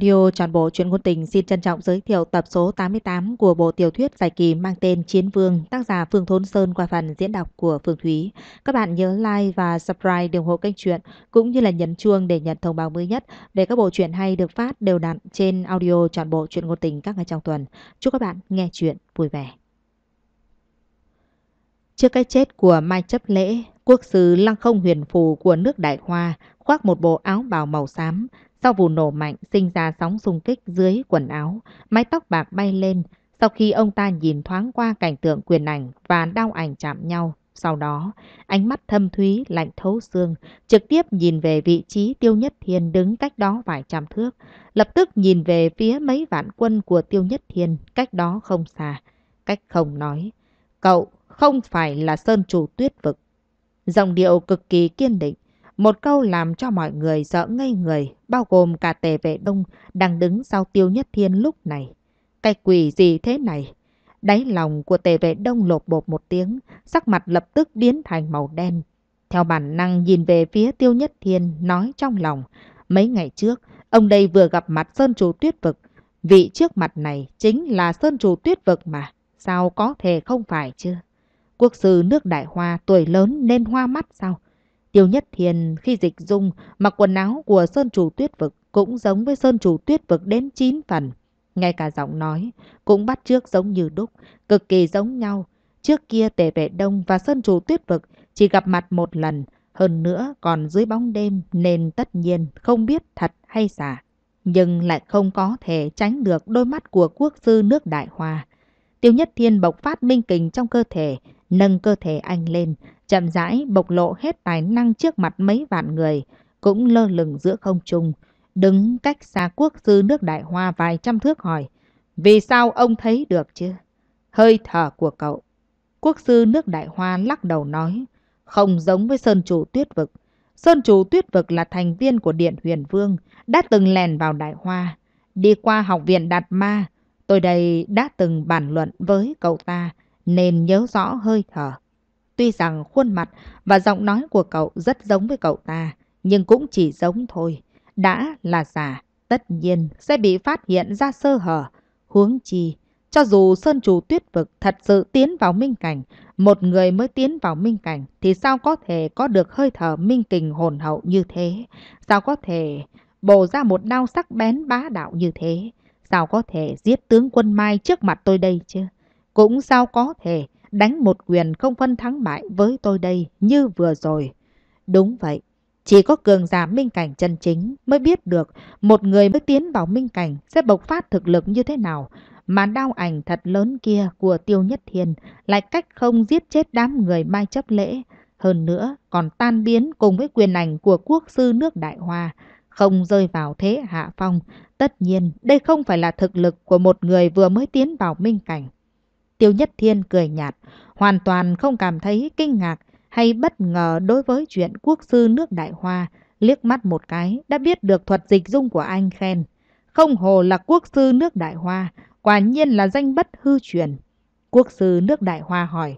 Audio tròn bộ truyện ngôn tình xin trân trọng giới thiệu tập số 88 của bộ tiểu thuyết giải kỳ mang tên Chiến Vương, tác giả Phương Thôn Sơn qua phần diễn đọc của Phương Thúy. Các bạn nhớ like và subscribe để ủng hộ kênh truyện cũng như là nhấn chuông để nhận thông báo mới nhất về các bộ truyện hay được phát đều đặn trên audio tròn bộ truyện ngôn tình các ngày trong tuần. Chúc các bạn nghe truyện vui vẻ. Trước cái chết của Mai Chấp Lễ, quốc sư Lăng Không Huyền Phù của nước Đại Hoa khoác một bộ áo bào màu xám, sau vụ nổ mạnh sinh ra sóng xung kích dưới quần áo, mái tóc bạc bay lên. Sau khi ông ta nhìn thoáng qua cảnh tượng quyền ảnh và đau ảnh chạm nhau, sau đó ánh mắt thâm thúy lạnh thấu xương, trực tiếp nhìn về vị trí Tiêu Nhất Thiên đứng cách đó vài trăm thước, lập tức nhìn về phía mấy vạn quân của Tiêu Nhất Thiên cách đó không xa, cách không nói. Cậu không phải là Sơn Chủ Tuyết Vực. Dòng điệu cực kỳ kiên định, một câu làm cho mọi người sợ ngây người, bao gồm cả tề vệ đông đang đứng sau tiêu nhất thiên lúc này. Cái quỷ gì thế này? Đáy lòng của tề vệ đông lột bột một tiếng, sắc mặt lập tức biến thành màu đen. Theo bản năng nhìn về phía tiêu nhất thiên nói trong lòng, mấy ngày trước, ông đây vừa gặp mặt Sơn Chủ Tuyết Vực. Vị trước mặt này chính là Sơn Chủ Tuyết Vực mà, sao có thể không phải chứ? Quốc sư nước Đại Hoa tuổi lớn nên hoa mắt sao? Tiêu Nhất Thiền khi dịch dung mặc quần áo của Sơn Chủ Tuyết Vực cũng giống với Sơn Chủ Tuyết Vực đến 9 phần. Ngay cả giọng nói cũng bắt trước giống như đúc, cực kỳ giống nhau. Trước kia Tề Vệ Đông và Sơn Chủ Tuyết Vực chỉ gặp mặt một lần, hơn nữa còn dưới bóng đêm nên tất nhiên không biết thật hay giả. Nhưng lại không có thể tránh được đôi mắt của quốc sư nước Đại Hoa. Tiêu Nhất Thiên bộc phát minh kình trong cơ thể, nâng cơ thể anh lên, chậm rãi bộc lộ hết tài năng trước mặt mấy vạn người, cũng lơ lửng giữa không trung, đứng cách xa quốc sư nước Đại Hoa vài trăm thước hỏi, vì sao ông thấy được chứ? Hơi thở của cậu. Quốc sư nước Đại Hoa lắc đầu nói, không giống với Sơn Chủ Tuyết Vực. Sơn Chủ Tuyết Vực là thành viên của Điện Huyền Vương, đã từng lèn vào Đại Hoa, đi qua học viện Đạt Ma. Tôi đây đã từng bàn luận với cậu ta, nên nhớ rõ hơi thở. Tuy rằng khuôn mặt và giọng nói của cậu rất giống với cậu ta, nhưng cũng chỉ giống thôi. Đã là giả, tất nhiên sẽ bị phát hiện ra sơ hở. Huống chi, cho dù Sơn Chủ Tuyết Vực thật sự tiến vào minh cảnh, một người mới tiến vào minh cảnh thì sao có thể có được hơi thở minh kình hồn hậu như thế? Sao có thể bổ ra một đao sắc bén bá đạo như thế? Sao có thể giết tướng quân Mai trước mặt tôi đây chứ? Cũng sao có thể đánh một quyền không phân thắng bại với tôi đây như vừa rồi. Đúng vậy, chỉ có cường giả minh cảnh chân chính mới biết được một người mới tiến vào minh cảnh sẽ bộc phát thực lực như thế nào. Mà đau ảnh thật lớn kia của Tiêu Nhất Thiên lại cách không giết chết đám người mai chấp lễ. Hơn nữa còn tan biến cùng với quyền ảnh của quốc sư nước Đại Hoa, không rơi vào thế hạ phong. Tất nhiên đây không phải là thực lực của một người vừa mới tiến vào minh cảnh. Tiêu Nhất Thiên cười nhạt, hoàn toàn không cảm thấy kinh ngạc hay bất ngờ đối với chuyện quốc sư nước Đại Hoa, liếc mắt một cái đã biết được thuật dịch dung của anh khen. Không hồ là quốc sư nước Đại Hoa, quả nhiên là danh bất hư truyền. Quốc sư nước Đại Hoa hỏi,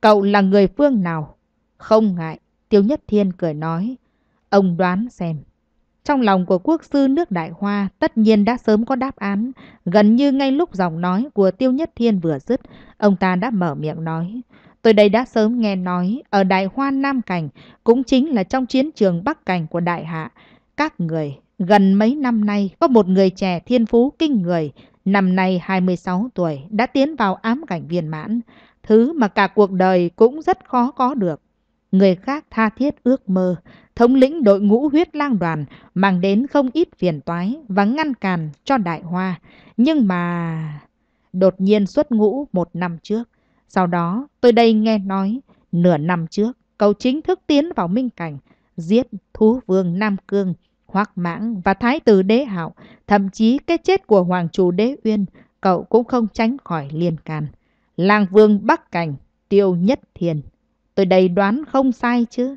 cậu là người phương nào? Không ngại, Tiêu Nhất Thiên cười nói, ông đoán xem. Trong lòng của quốc sư nước Đại Hoa tất nhiên đã sớm có đáp án. Gần như ngay lúc dòng nói của Tiêu Nhất Thiên vừa dứt, ông ta đã mở miệng nói. Tôi đây đã sớm nghe nói, ở Đại Hoa Nam Cảnh, cũng chính là trong chiến trường Bắc Cảnh của Đại Hạ, các người, gần mấy năm nay, có một người trẻ thiên phú kinh người, năm nay 26 tuổi, đã tiến vào ám cảnh viên mãn, thứ mà cả cuộc đời cũng rất khó có được. Người khác tha thiết ước mơ, thống lĩnh đội ngũ huyết lang đoàn mang đến không ít phiền toái và ngăn cản cho đại hoa. Nhưng mà... Đột nhiên xuất ngũ một năm trước. Sau đó tôi đây nghe nói nửa năm trước cậu chính thức tiến vào minh cảnh, giết thú vương Nam Cương, hoắc mãng và thái tử đế hạo, thậm chí cái chết của hoàng chủ đế uyên, cậu cũng không tránh khỏi liên can. Làng vương Bắc Cảnh, tiêu nhất thiền tôi đây đoán không sai chứ.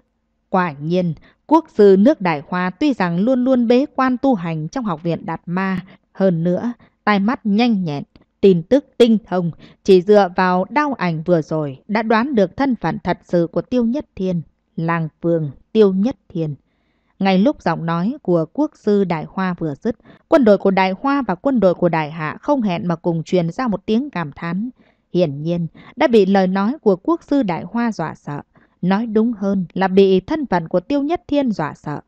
Quả nhiên, quốc sư nước Đại Hoa tuy rằng luôn luôn bế quan tu hành trong học viện Đạt Ma, hơn nữa, tai mắt nhanh nhẹn, tin tức tinh thông, chỉ dựa vào đau ảnh vừa rồi đã đoán được thân phận thật sự của Tiêu Nhất Thiên, làng phường Tiêu Nhất Thiên. Ngay lúc giọng nói của quốc sư Đại Hoa vừa dứt, quân đội của Đại Hoa và quân đội của Đại Hạ không hẹn mà cùng truyền ra một tiếng cảm thán. Hiển nhiên, đã bị lời nói của quốc sư Đại Hoa dọa sợ. Nói đúng hơn là bị thân phận của Tiêu Nhất Thiên dọa sợ.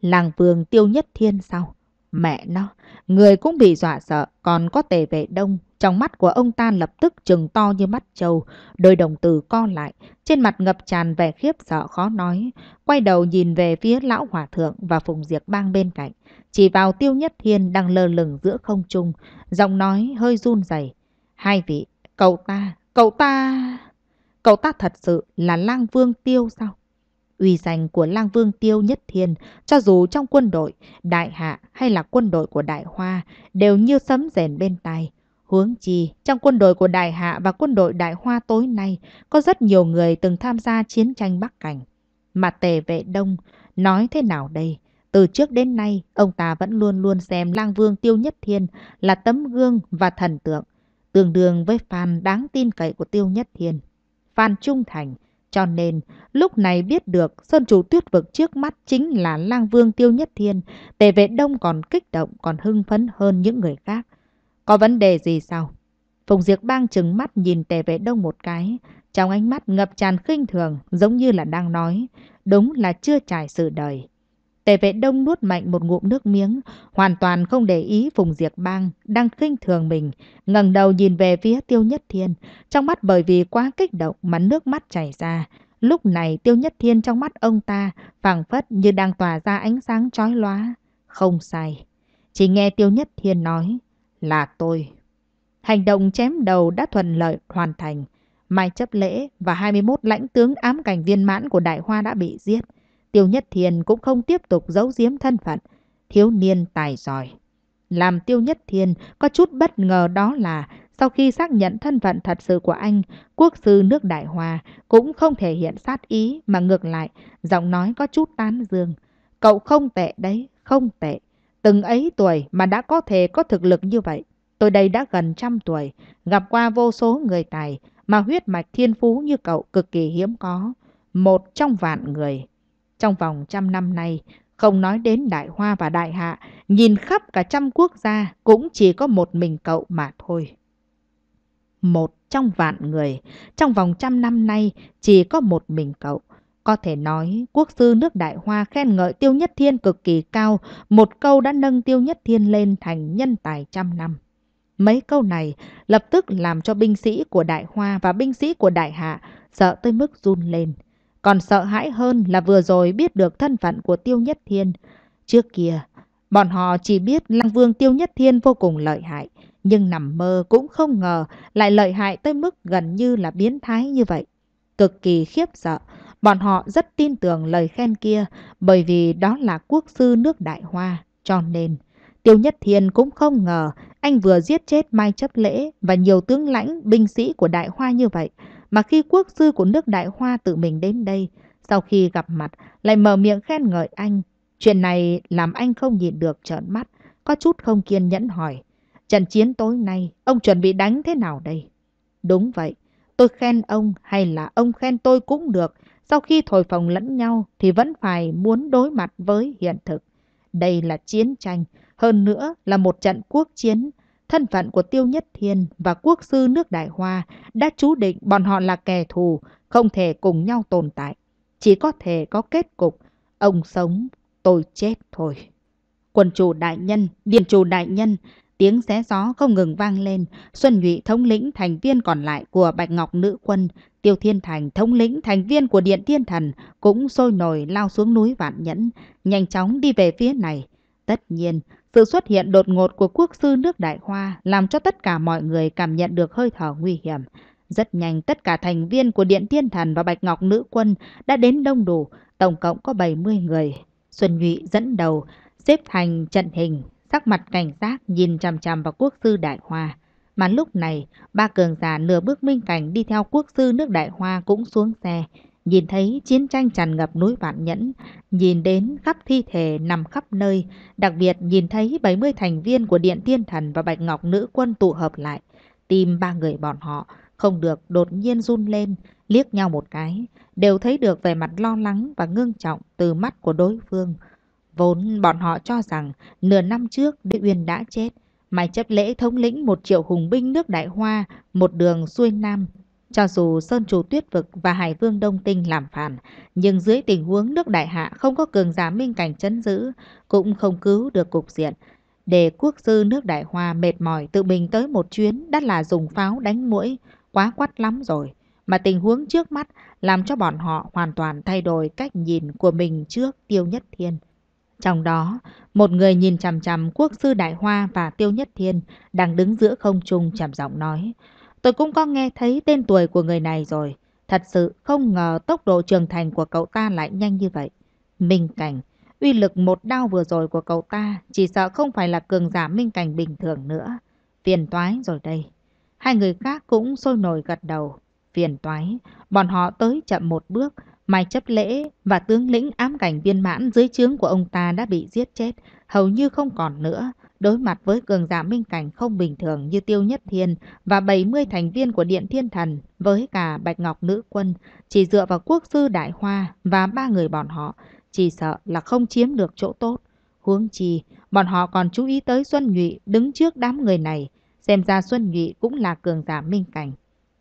Làng vườn Tiêu Nhất Thiên sau Mẹ nó, người cũng bị dọa sợ, còn có tề vệ đông. Trong mắt của ông ta lập tức trừng to như mắt trâu, đôi đồng tử co lại, trên mặt ngập tràn vẻ khiếp sợ khó nói. Quay đầu nhìn về phía lão hòa thượng và phùng diệt bang bên cạnh, chỉ vào tiêu nhất thiên đang lơ lửng giữa không trung, giọng nói hơi run rẩy Hai vị, Cậu ta, cậu ta... Cậu ta thật sự là lang vương tiêu sao? Uy danh của lang vương tiêu nhất thiên, cho dù trong quân đội, đại hạ hay là quân đội của đại hoa, đều như sấm rèn bên tai. Huống chi, trong quân đội của đại hạ và quân đội đại hoa tối nay, có rất nhiều người từng tham gia chiến tranh Bắc Cảnh. Mà tề vệ đông, nói thế nào đây? Từ trước đến nay, ông ta vẫn luôn luôn xem lang vương tiêu nhất thiên là tấm gương và thần tượng tương đương với fan đáng tin cậy của Tiêu Nhất Thiên. Fan trung thành, cho nên lúc này biết được Sơn Chủ Tuyết Vực trước mắt chính là Lang Vương Tiêu Nhất Thiên, Tề Vệ Đông còn kích động, còn hưng phấn hơn những người khác. Có vấn đề gì sao? Phùng diệc Bang chừng mắt nhìn Tề Vệ Đông một cái, trong ánh mắt ngập tràn khinh thường giống như là đang nói, đúng là chưa trải sự đời. Tề vệ đông nuốt mạnh một ngụm nước miếng, hoàn toàn không để ý Phùng Diệp Bang đang khinh thường mình, ngẩng đầu nhìn về phía Tiêu Nhất Thiên, trong mắt bởi vì quá kích động mà nước mắt chảy ra. Lúc này Tiêu Nhất Thiên trong mắt ông ta phảng phất như đang tỏa ra ánh sáng chói lóa. Không sai, chỉ nghe Tiêu Nhất Thiên nói là tôi. Hành động chém đầu đã thuận lợi hoàn thành. Mai chấp lễ và 21 lãnh tướng ám cảnh viên mãn của đại hoa đã bị giết. Tiêu Nhất Thiên cũng không tiếp tục giấu giếm thân phận, thiếu niên tài giỏi. Làm Tiêu Nhất Thiên có chút bất ngờ đó là sau khi xác nhận thân phận thật sự của anh, quốc sư nước Đại Hòa cũng không thể hiện sát ý mà ngược lại, giọng nói có chút tán dương. Cậu không tệ đấy, không tệ. Từng ấy tuổi mà đã có thể có thực lực như vậy. Tôi đây đã gần trăm tuổi, gặp qua vô số người tài, mà huyết mạch thiên phú như cậu cực kỳ hiếm có. Một trong vạn người. Trong vòng trăm năm này, không nói đến Đại Hoa và Đại Hạ, nhìn khắp cả trăm quốc gia cũng chỉ có một mình cậu mà thôi. Một trong vạn người, trong vòng trăm năm nay chỉ có một mình cậu. Có thể nói, quốc sư nước Đại Hoa khen ngợi Tiêu Nhất Thiên cực kỳ cao, một câu đã nâng Tiêu Nhất Thiên lên thành nhân tài trăm năm. Mấy câu này lập tức làm cho binh sĩ của Đại Hoa và binh sĩ của Đại Hạ sợ tới mức run lên. Còn sợ hãi hơn là vừa rồi biết được thân phận của Tiêu Nhất Thiên. Trước kia, bọn họ chỉ biết Lăng Vương Tiêu Nhất Thiên vô cùng lợi hại, nhưng nằm mơ cũng không ngờ lại lợi hại tới mức gần như là biến thái như vậy. Cực kỳ khiếp sợ, bọn họ rất tin tưởng lời khen kia bởi vì đó là quốc sư nước Đại Hoa, cho nên... Tiêu Nhất Thiên cũng không ngờ anh vừa giết chết Mai Chấp Lễ và nhiều tướng lãnh, binh sĩ của Đại Hoa như vậy mà khi quốc sư của nước Đại Hoa tự mình đến đây, sau khi gặp mặt lại mở miệng khen ngợi anh. Chuyện này làm anh không nhìn được trợn mắt, có chút không kiên nhẫn hỏi. Trận chiến tối nay, ông chuẩn bị đánh thế nào đây? Đúng vậy, tôi khen ông hay là ông khen tôi cũng được. Sau khi thổi phồng lẫn nhau thì vẫn phải muốn đối mặt với hiện thực. Đây là chiến tranh, hơn nữa là một trận quốc chiến thân phận của Tiêu Nhất Thiên và quốc sư nước Đại Hoa đã chú định bọn họ là kẻ thù, không thể cùng nhau tồn tại. Chỉ có thể có kết cục, ông sống, tôi chết thôi. Quần chủ đại nhân, điện chủ đại nhân, tiếng xé gió không ngừng vang lên. Xuân Nhụy thống lĩnh thành viên còn lại của Bạch Ngọc Nữ Quân, Tiêu Thiên Thành thống lĩnh thành viên của Điện Thiên Thần cũng sôi nổi lao xuống núi Vạn Nhẫn, nhanh chóng đi về phía này. Tất nhiên, sự xuất hiện đột ngột của quốc sư nước Đại Hoa làm cho tất cả mọi người cảm nhận được hơi thở nguy hiểm. Rất nhanh, tất cả thành viên của Điện tiên Thần và Bạch Ngọc Nữ Quân đã đến đông đủ, tổng cộng có 70 người. Xuân Nhụy dẫn đầu, xếp thành trận hình, sắc mặt cảnh giác nhìn chằm chằm vào quốc sư Đại Hoa. Mà lúc này, ba cường giả nửa bước minh cảnh đi theo quốc sư nước Đại Hoa cũng xuống xe nhìn thấy chiến tranh tràn ngập núi Vạn Nhẫn, nhìn đến khắp thi thể nằm khắp nơi, đặc biệt nhìn thấy 70 thành viên của Điện Tiên Thần và Bạch Ngọc Nữ Quân tụ hợp lại. tìm ba người bọn họ không được đột nhiên run lên, liếc nhau một cái, đều thấy được vẻ mặt lo lắng và ngưng trọng từ mắt của đối phương. Vốn bọn họ cho rằng nửa năm trước Đế Uyên đã chết, mà chấp lễ thống lĩnh một triệu hùng binh nước Đại Hoa, một đường xuôi Nam, cho dù Sơn Chủ Tuyết Vực và Hải Vương Đông Tinh làm phản, nhưng dưới tình huống nước đại hạ không có cường giả minh cảnh chấn giữ, cũng không cứu được cục diện. Để quốc sư nước đại hoa mệt mỏi tự mình tới một chuyến đã là dùng pháo đánh mũi, quá quắt lắm rồi. Mà tình huống trước mắt làm cho bọn họ hoàn toàn thay đổi cách nhìn của mình trước Tiêu Nhất Thiên. Trong đó, một người nhìn chằm chằm quốc sư Đại Hoa và Tiêu Nhất Thiên đang đứng giữa không trung trầm giọng nói. Tôi cũng có nghe thấy tên tuổi của người này rồi. Thật sự không ngờ tốc độ trưởng thành của cậu ta lại nhanh như vậy. Minh Cảnh, uy lực một đao vừa rồi của cậu ta chỉ sợ không phải là cường giả Minh Cảnh bình thường nữa. Phiền toái rồi đây. Hai người khác cũng sôi nổi gật đầu. Phiền toái, bọn họ tới chậm một bước. Mai chấp lễ và tướng lĩnh ám cảnh viên mãn dưới trướng của ông ta đã bị giết chết, hầu như không còn nữa. Đối mặt với cường giả minh cảnh không bình thường như Tiêu Nhất Thiên và 70 thành viên của Điện Thiên Thần với cả Bạch Ngọc Nữ Quân, chỉ dựa vào quốc sư Đại Hoa và ba người bọn họ, chỉ sợ là không chiếm được chỗ tốt. Huống chi, bọn họ còn chú ý tới Xuân Nhụy đứng trước đám người này, xem ra Xuân Nhụy cũng là cường giả minh cảnh.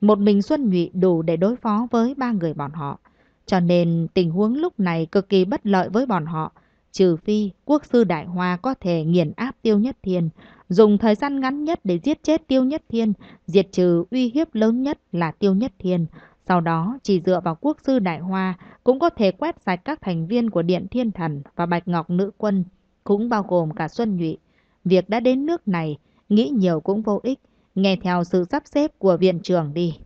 Một mình Xuân Nhụy đủ để đối phó với ba người bọn họ, cho nên tình huống lúc này cực kỳ bất lợi với bọn họ. Trừ phi, quốc sư Đại Hoa có thể nghiền áp Tiêu Nhất Thiên, dùng thời gian ngắn nhất để giết chết Tiêu Nhất Thiên, diệt trừ uy hiếp lớn nhất là Tiêu Nhất Thiên. Sau đó, chỉ dựa vào quốc sư Đại Hoa cũng có thể quét sạch các thành viên của Điện Thiên Thần và Bạch Ngọc Nữ Quân, cũng bao gồm cả Xuân Nhụy. Việc đã đến nước này, nghĩ nhiều cũng vô ích, nghe theo sự sắp xếp của viện trưởng đi.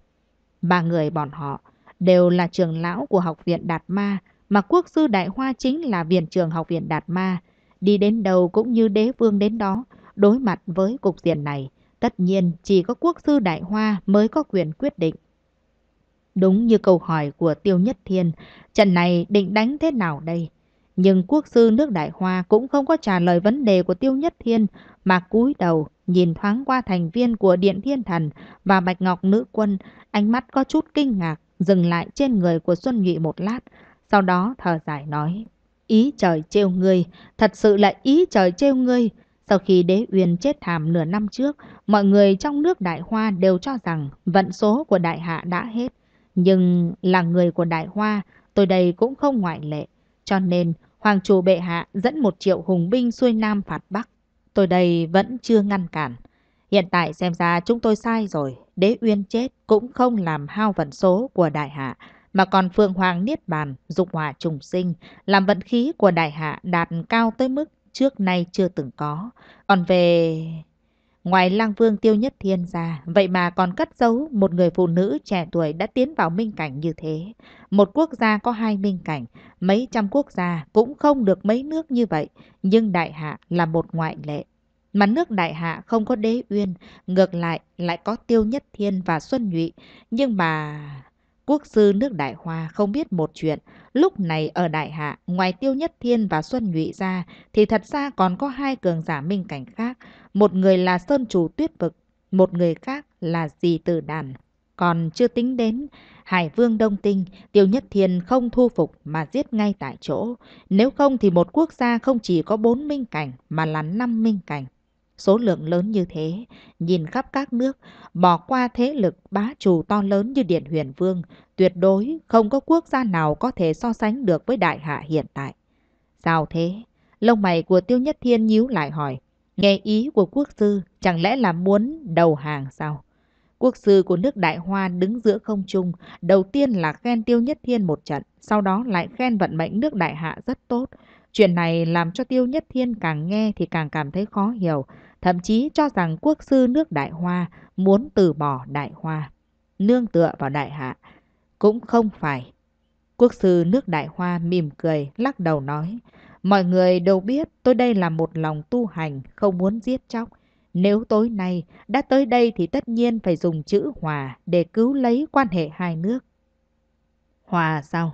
Ba người bọn họ đều là trường lão của học viện Đạt Ma, mà quốc sư Đại Hoa chính là viện trường học viện Đạt Ma. Đi đến đâu cũng như đế vương đến đó, đối mặt với cục diện này, tất nhiên chỉ có quốc sư Đại Hoa mới có quyền quyết định. Đúng như câu hỏi của Tiêu Nhất Thiên, trận này định đánh thế nào đây? Nhưng quốc sư nước Đại Hoa cũng không có trả lời vấn đề của Tiêu Nhất Thiên mà cúi đầu nhìn thoáng qua thành viên của Điện Thiên Thần và Bạch Ngọc Nữ Quân, ánh mắt có chút kinh ngạc, dừng lại trên người của Xuân Nhụy một lát, sau đó thở dài nói, ý trời trêu ngươi, thật sự là ý trời trêu ngươi. Sau khi đế uyên chết thảm nửa năm trước, mọi người trong nước Đại Hoa đều cho rằng vận số của Đại Hạ đã hết. Nhưng là người của Đại Hoa, tôi đây cũng không ngoại lệ. Cho nên, Hoàng chủ bệ hạ dẫn một triệu hùng binh xuôi Nam phạt Bắc. Tôi đây vẫn chưa ngăn cản. Hiện tại xem ra chúng tôi sai rồi, đế uyên chết cũng không làm hao vận số của Đại Hạ mà còn Phượng Hoàng Niết Bàn, dục hỏa trùng sinh, làm vận khí của đại hạ đạt cao tới mức trước nay chưa từng có. Còn về... Ngoài lang vương tiêu nhất thiên ra, vậy mà còn cất giấu một người phụ nữ trẻ tuổi đã tiến vào minh cảnh như thế. Một quốc gia có hai minh cảnh, mấy trăm quốc gia cũng không được mấy nước như vậy, nhưng đại hạ là một ngoại lệ. Mà nước đại hạ không có đế uyên, ngược lại lại có tiêu nhất thiên và xuân nhụy, nhưng mà Quốc sư nước Đại Hoa không biết một chuyện, lúc này ở Đại Hạ, ngoài Tiêu Nhất Thiên và Xuân Nhụy ra, thì thật ra còn có hai cường giả minh cảnh khác, một người là Sơn Chủ Tuyết Vực, một người khác là Dì Tử Đàn. Còn chưa tính đến, Hải Vương Đông Tinh, Tiêu Nhất Thiên không thu phục mà giết ngay tại chỗ. Nếu không thì một quốc gia không chỉ có bốn minh cảnh mà là năm minh cảnh. Số lượng lớn như thế, nhìn khắp các nước, bỏ qua thế lực bá chủ to lớn như Điện Huyền Vương, tuyệt đối không có quốc gia nào có thể so sánh được với đại hạ hiện tại. Sao thế? Lông mày của Tiêu Nhất Thiên nhíu lại hỏi. Nghe ý của quốc sư, chẳng lẽ là muốn đầu hàng sao? Quốc sư của nước Đại Hoa đứng giữa không trung, đầu tiên là khen Tiêu Nhất Thiên một trận, sau đó lại khen vận mệnh nước Đại Hạ rất tốt, Chuyện này làm cho Tiêu Nhất Thiên càng nghe thì càng cảm thấy khó hiểu, thậm chí cho rằng quốc sư nước Đại Hoa muốn từ bỏ Đại Hoa, nương tựa vào Đại Hạ. Cũng không phải. Quốc sư nước Đại Hoa mỉm cười, lắc đầu nói, mọi người đều biết tôi đây là một lòng tu hành, không muốn giết chóc. Nếu tối nay đã tới đây thì tất nhiên phải dùng chữ hòa để cứu lấy quan hệ hai nước. Hòa sao?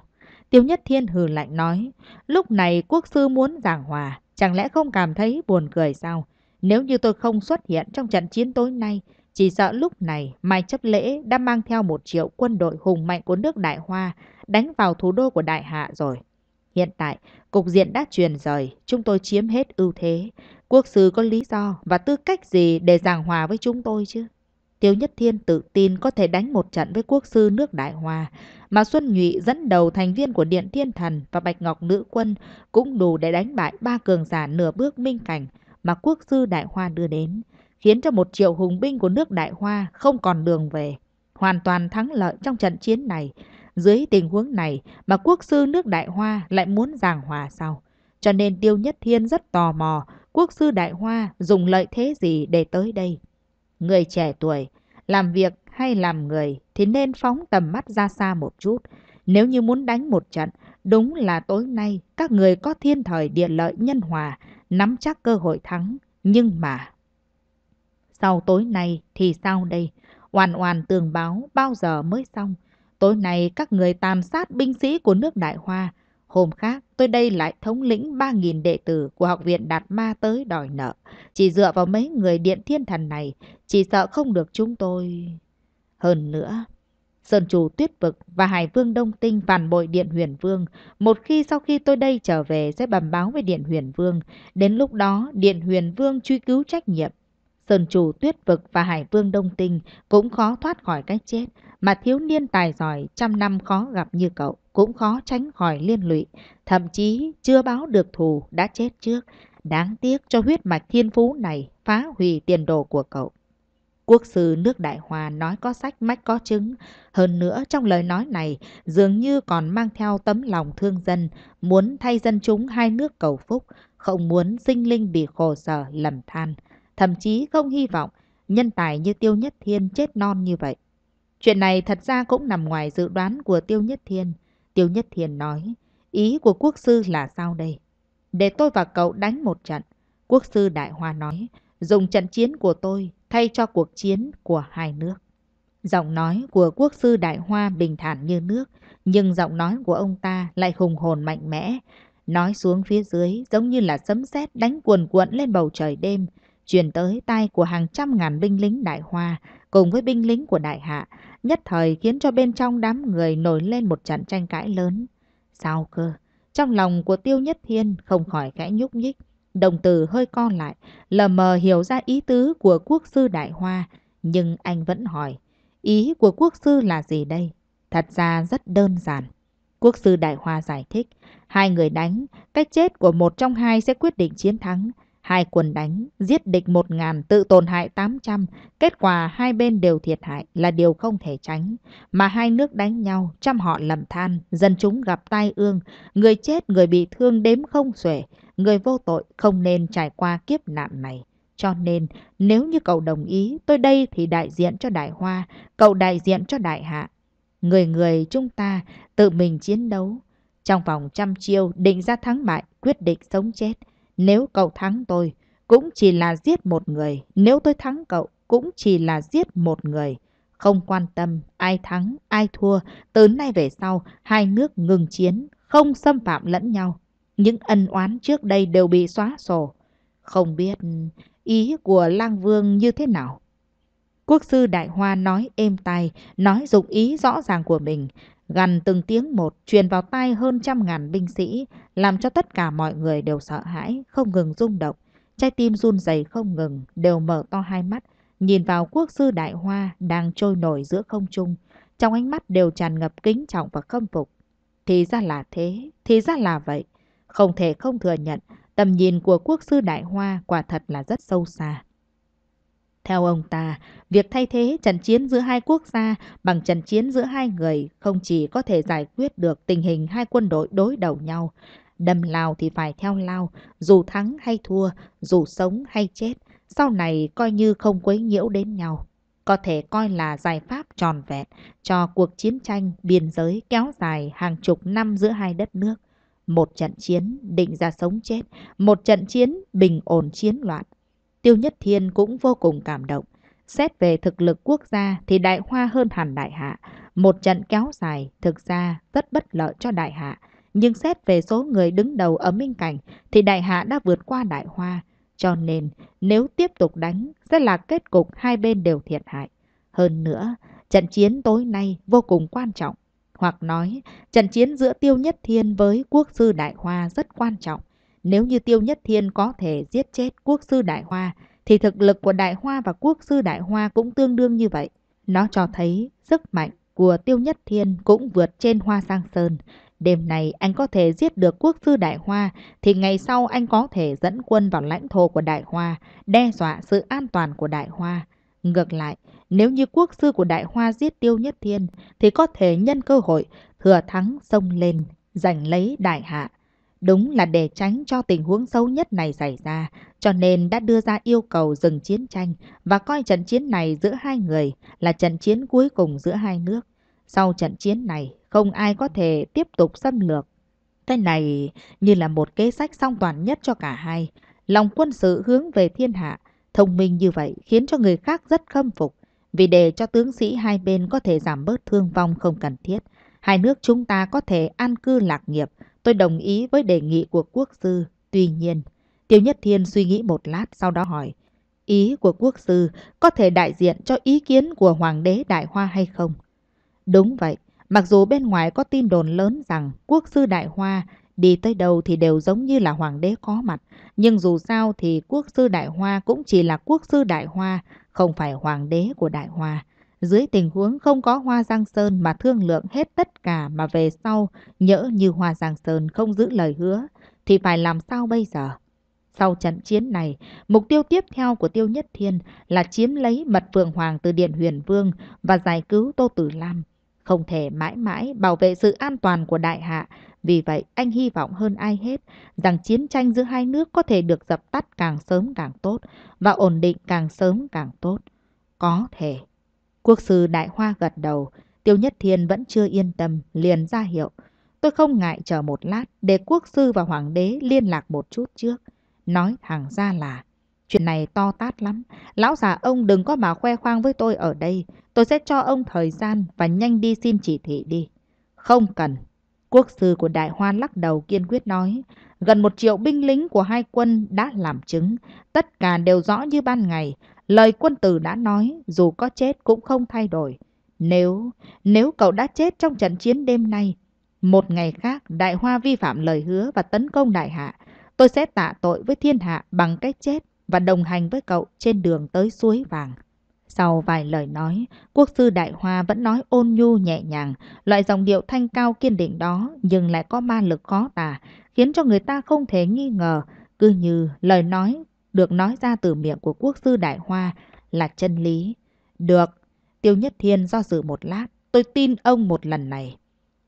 Tiêu Nhất Thiên hừ lạnh nói, lúc này quốc sư muốn giảng hòa, chẳng lẽ không cảm thấy buồn cười sao? Nếu như tôi không xuất hiện trong trận chiến tối nay, chỉ sợ lúc này Mai Chấp Lễ đã mang theo một triệu quân đội hùng mạnh của nước Đại Hoa đánh vào thủ đô của Đại Hạ rồi. Hiện tại, cục diện đã truyền rời, chúng tôi chiếm hết ưu thế. Quốc sư có lý do và tư cách gì để giảng hòa với chúng tôi chứ? Tiêu Nhất Thiên tự tin có thể đánh một trận với quốc sư nước Đại Hòa, mà Xuân Nhụy dẫn đầu thành viên của Điện Thiên Thần và Bạch Ngọc Nữ Quân cũng đủ để đánh bại ba cường giả nửa bước minh cảnh mà quốc sư Đại Hoa đưa đến, khiến cho một triệu hùng binh của nước Đại Hoa không còn đường về, hoàn toàn thắng lợi trong trận chiến này. Dưới tình huống này mà quốc sư nước Đại Hoa lại muốn giảng hòa sau. Cho nên Tiêu Nhất Thiên rất tò mò quốc sư Đại Hoa dùng lợi thế gì để tới đây. Người trẻ tuổi, làm việc hay làm người thì nên phóng tầm mắt ra xa một chút. Nếu như muốn đánh một trận, đúng là tối nay các người có thiên thời địa lợi nhân hòa, nắm chắc cơ hội thắng. Nhưng mà... Sau tối nay thì sao đây? Oan oan tường báo bao giờ mới xong? Tối nay các người tàn sát binh sĩ của nước Đại Hoa Hôm khác, tôi đây lại thống lĩnh 3.000 đệ tử của học viện Đạt Ma tới đòi nợ. Chỉ dựa vào mấy người điện thiên thần này, chỉ sợ không được chúng tôi. Hơn nữa, Sơn chủ Tuyết Vực và Hải Vương Đông Tinh phản bội Điện Huyền Vương. Một khi sau khi tôi đây trở về sẽ bẩm báo với Điện Huyền Vương. Đến lúc đó, Điện Huyền Vương truy cứu trách nhiệm. Sơn chủ tuyết vực và hải vương đông tinh cũng khó thoát khỏi cái chết, mà thiếu niên tài giỏi trăm năm khó gặp như cậu cũng khó tránh khỏi liên lụy, thậm chí chưa báo được thù đã chết trước. Đáng tiếc cho huyết mạch thiên phú này phá hủy tiền đồ của cậu. Quốc sư nước Đại Hòa nói có sách mách có chứng. Hơn nữa trong lời nói này dường như còn mang theo tấm lòng thương dân, muốn thay dân chúng hai nước cầu phúc, không muốn sinh linh bị khổ sở lầm than thậm chí không hy vọng nhân tài như Tiêu Nhất Thiên chết non như vậy. Chuyện này thật ra cũng nằm ngoài dự đoán của Tiêu Nhất Thiên. Tiêu Nhất Thiên nói, ý của quốc sư là sao đây? Để tôi và cậu đánh một trận. Quốc sư Đại Hoa nói, dùng trận chiến của tôi thay cho cuộc chiến của hai nước. Giọng nói của quốc sư Đại Hoa bình thản như nước, nhưng giọng nói của ông ta lại hùng hồn mạnh mẽ. Nói xuống phía dưới giống như là sấm sét đánh cuồn cuộn lên bầu trời đêm, truyền tới tay của hàng trăm ngàn binh lính đại hoa cùng với binh lính của đại hạ, nhất thời khiến cho bên trong đám người nổi lên một trận tranh cãi lớn. Sao cơ? Trong lòng của Tiêu Nhất Thiên không khỏi khẽ nhúc nhích, đồng tử hơi co lại, lờ mờ hiểu ra ý tứ của quốc sư đại hoa, nhưng anh vẫn hỏi, ý của quốc sư là gì đây? Thật ra rất đơn giản. Quốc sư Đại Hoa giải thích, hai người đánh, cách chết của một trong hai sẽ quyết định chiến thắng. Hai quân đánh, giết địch một ngàn tự tổn hại tám trăm Kết quả hai bên đều thiệt hại là điều không thể tránh. Mà hai nước đánh nhau, trăm họ lầm than, dân chúng gặp tai ương. Người chết, người bị thương đếm không xuể. Người vô tội không nên trải qua kiếp nạn này. Cho nên, nếu như cậu đồng ý, tôi đây thì đại diện cho Đại Hoa, cậu đại diện cho Đại Hạ. Người người chúng ta tự mình chiến đấu. Trong vòng trăm chiêu định ra thắng bại, quyết định sống chết. Nếu cậu thắng tôi, cũng chỉ là giết một người. Nếu tôi thắng cậu, cũng chỉ là giết một người. Không quan tâm ai thắng, ai thua. Từ nay về sau, hai nước ngừng chiến, không xâm phạm lẫn nhau. Những ân oán trước đây đều bị xóa sổ. Không biết ý của lang vương như thế nào. Quốc sư Đại Hoa nói êm tai, nói dụng ý rõ ràng của mình gần từng tiếng một truyền vào tai hơn trăm ngàn binh sĩ, làm cho tất cả mọi người đều sợ hãi, không ngừng rung động, trái tim run rẩy không ngừng, đều mở to hai mắt, nhìn vào quốc sư đại hoa đang trôi nổi giữa không trung, trong ánh mắt đều tràn ngập kính trọng và khâm phục. Thì ra là thế, thì ra là vậy, không thể không thừa nhận, tầm nhìn của quốc sư đại hoa quả thật là rất sâu xa. Theo ông ta, việc thay thế trận chiến giữa hai quốc gia bằng trận chiến giữa hai người không chỉ có thể giải quyết được tình hình hai quân đội đối đầu nhau. Đâm lao thì phải theo lao, dù thắng hay thua, dù sống hay chết, sau này coi như không quấy nhiễu đến nhau. Có thể coi là giải pháp tròn vẹn cho cuộc chiến tranh biên giới kéo dài hàng chục năm giữa hai đất nước. Một trận chiến định ra sống chết, một trận chiến bình ổn chiến loạn. Tiêu Nhất Thiên cũng vô cùng cảm động. Xét về thực lực quốc gia thì đại hoa hơn hẳn đại hạ. Một trận kéo dài thực ra rất bất lợi cho đại hạ. Nhưng xét về số người đứng đầu ở Minh Cảnh thì đại hạ đã vượt qua đại hoa. Cho nên nếu tiếp tục đánh sẽ là kết cục hai bên đều thiệt hại. Hơn nữa, trận chiến tối nay vô cùng quan trọng. Hoặc nói, trận chiến giữa Tiêu Nhất Thiên với quốc sư Đại Hoa rất quan trọng. Nếu như Tiêu Nhất Thiên có thể giết chết quốc sư Đại Hoa, thì thực lực của Đại Hoa và quốc sư Đại Hoa cũng tương đương như vậy. Nó cho thấy sức mạnh của Tiêu Nhất Thiên cũng vượt trên Hoa Sang Sơn. Đêm này anh có thể giết được quốc sư Đại Hoa, thì ngày sau anh có thể dẫn quân vào lãnh thổ của Đại Hoa, đe dọa sự an toàn của Đại Hoa. Ngược lại, nếu như quốc sư của Đại Hoa giết Tiêu Nhất Thiên, thì có thể nhân cơ hội thừa thắng sông lên, giành lấy Đại Hạ. Đúng là để tránh cho tình huống xấu nhất này xảy ra, cho nên đã đưa ra yêu cầu dừng chiến tranh và coi trận chiến này giữa hai người là trận chiến cuối cùng giữa hai nước. Sau trận chiến này, không ai có thể tiếp tục xâm lược. Cái này như là một kế sách song toàn nhất cho cả hai. Lòng quân sự hướng về thiên hạ, thông minh như vậy khiến cho người khác rất khâm phục. Vì để cho tướng sĩ hai bên có thể giảm bớt thương vong không cần thiết, hai nước chúng ta có thể an cư lạc nghiệp, Tôi đồng ý với đề nghị của quốc sư. Tuy nhiên, Tiêu Nhất Thiên suy nghĩ một lát sau đó hỏi. Ý của quốc sư có thể đại diện cho ý kiến của Hoàng đế Đại Hoa hay không? Đúng vậy. Mặc dù bên ngoài có tin đồn lớn rằng quốc sư Đại Hoa đi tới đâu thì đều giống như là hoàng đế có mặt. Nhưng dù sao thì quốc sư Đại Hoa cũng chỉ là quốc sư Đại Hoa, không phải hoàng đế của Đại Hoa dưới tình huống không có Hoa Giang Sơn mà thương lượng hết tất cả mà về sau nhỡ như Hoa Giang Sơn không giữ lời hứa, thì phải làm sao bây giờ? Sau trận chiến này, mục tiêu tiếp theo của Tiêu Nhất Thiên là chiếm lấy mật phượng hoàng từ Điện Huyền Vương và giải cứu Tô Tử Lam. Không thể mãi mãi bảo vệ sự an toàn của đại hạ, vì vậy anh hy vọng hơn ai hết rằng chiến tranh giữa hai nước có thể được dập tắt càng sớm càng tốt và ổn định càng sớm càng tốt. Có thể. Quốc sư Đại Hoa gật đầu, Tiêu Nhất Thiên vẫn chưa yên tâm, liền ra hiệu. Tôi không ngại chờ một lát để quốc sư và hoàng đế liên lạc một chút trước. Nói thẳng ra là, chuyện này to tát lắm. Lão già ông đừng có mà khoe khoang với tôi ở đây. Tôi sẽ cho ông thời gian và nhanh đi xin chỉ thị đi. Không cần. Quốc sư của Đại Hoa lắc đầu kiên quyết nói, gần một triệu binh lính của hai quân đã làm chứng. Tất cả đều rõ như ban ngày. Lời quân tử đã nói, dù có chết cũng không thay đổi. Nếu, nếu cậu đã chết trong trận chiến đêm nay, một ngày khác đại hoa vi phạm lời hứa và tấn công đại hạ, tôi sẽ tạ tội với thiên hạ bằng cách chết và đồng hành với cậu trên đường tới suối vàng. Sau vài lời nói, quốc sư Đại Hoa vẫn nói ôn nhu nhẹ nhàng, loại dòng điệu thanh cao kiên định đó nhưng lại có ma lực khó tả, khiến cho người ta không thể nghi ngờ, cứ như lời nói được nói ra từ miệng của quốc sư Đại Hoa là chân lý. Được, Tiêu Nhất Thiên do dự một lát, tôi tin ông một lần này.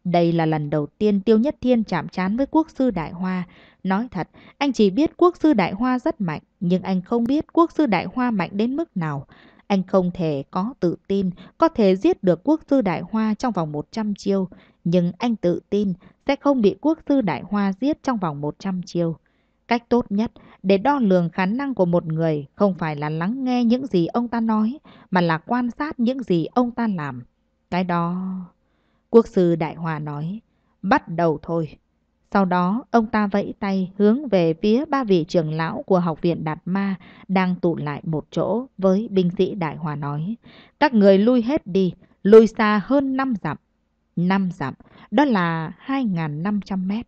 Đây là lần đầu tiên Tiêu Nhất Thiên chạm trán với quốc sư Đại Hoa. Nói thật, anh chỉ biết quốc sư Đại Hoa rất mạnh, nhưng anh không biết quốc sư Đại Hoa mạnh đến mức nào. Anh không thể có tự tin, có thể giết được quốc sư Đại Hoa trong vòng 100 chiêu, nhưng anh tự tin sẽ không bị quốc sư Đại Hoa giết trong vòng 100 chiêu. Cách tốt nhất để đo lường khả năng của một người không phải là lắng nghe những gì ông ta nói, mà là quan sát những gì ông ta làm. Cái đó... Quốc sư Đại Hòa nói, bắt đầu thôi. Sau đó, ông ta vẫy tay hướng về phía ba vị trưởng lão của học viện Đạt Ma đang tụ lại một chỗ với binh sĩ Đại Hòa nói. Các người lui hết đi, lui xa hơn 5 dặm. 5 dặm, đó là 2.500 mét.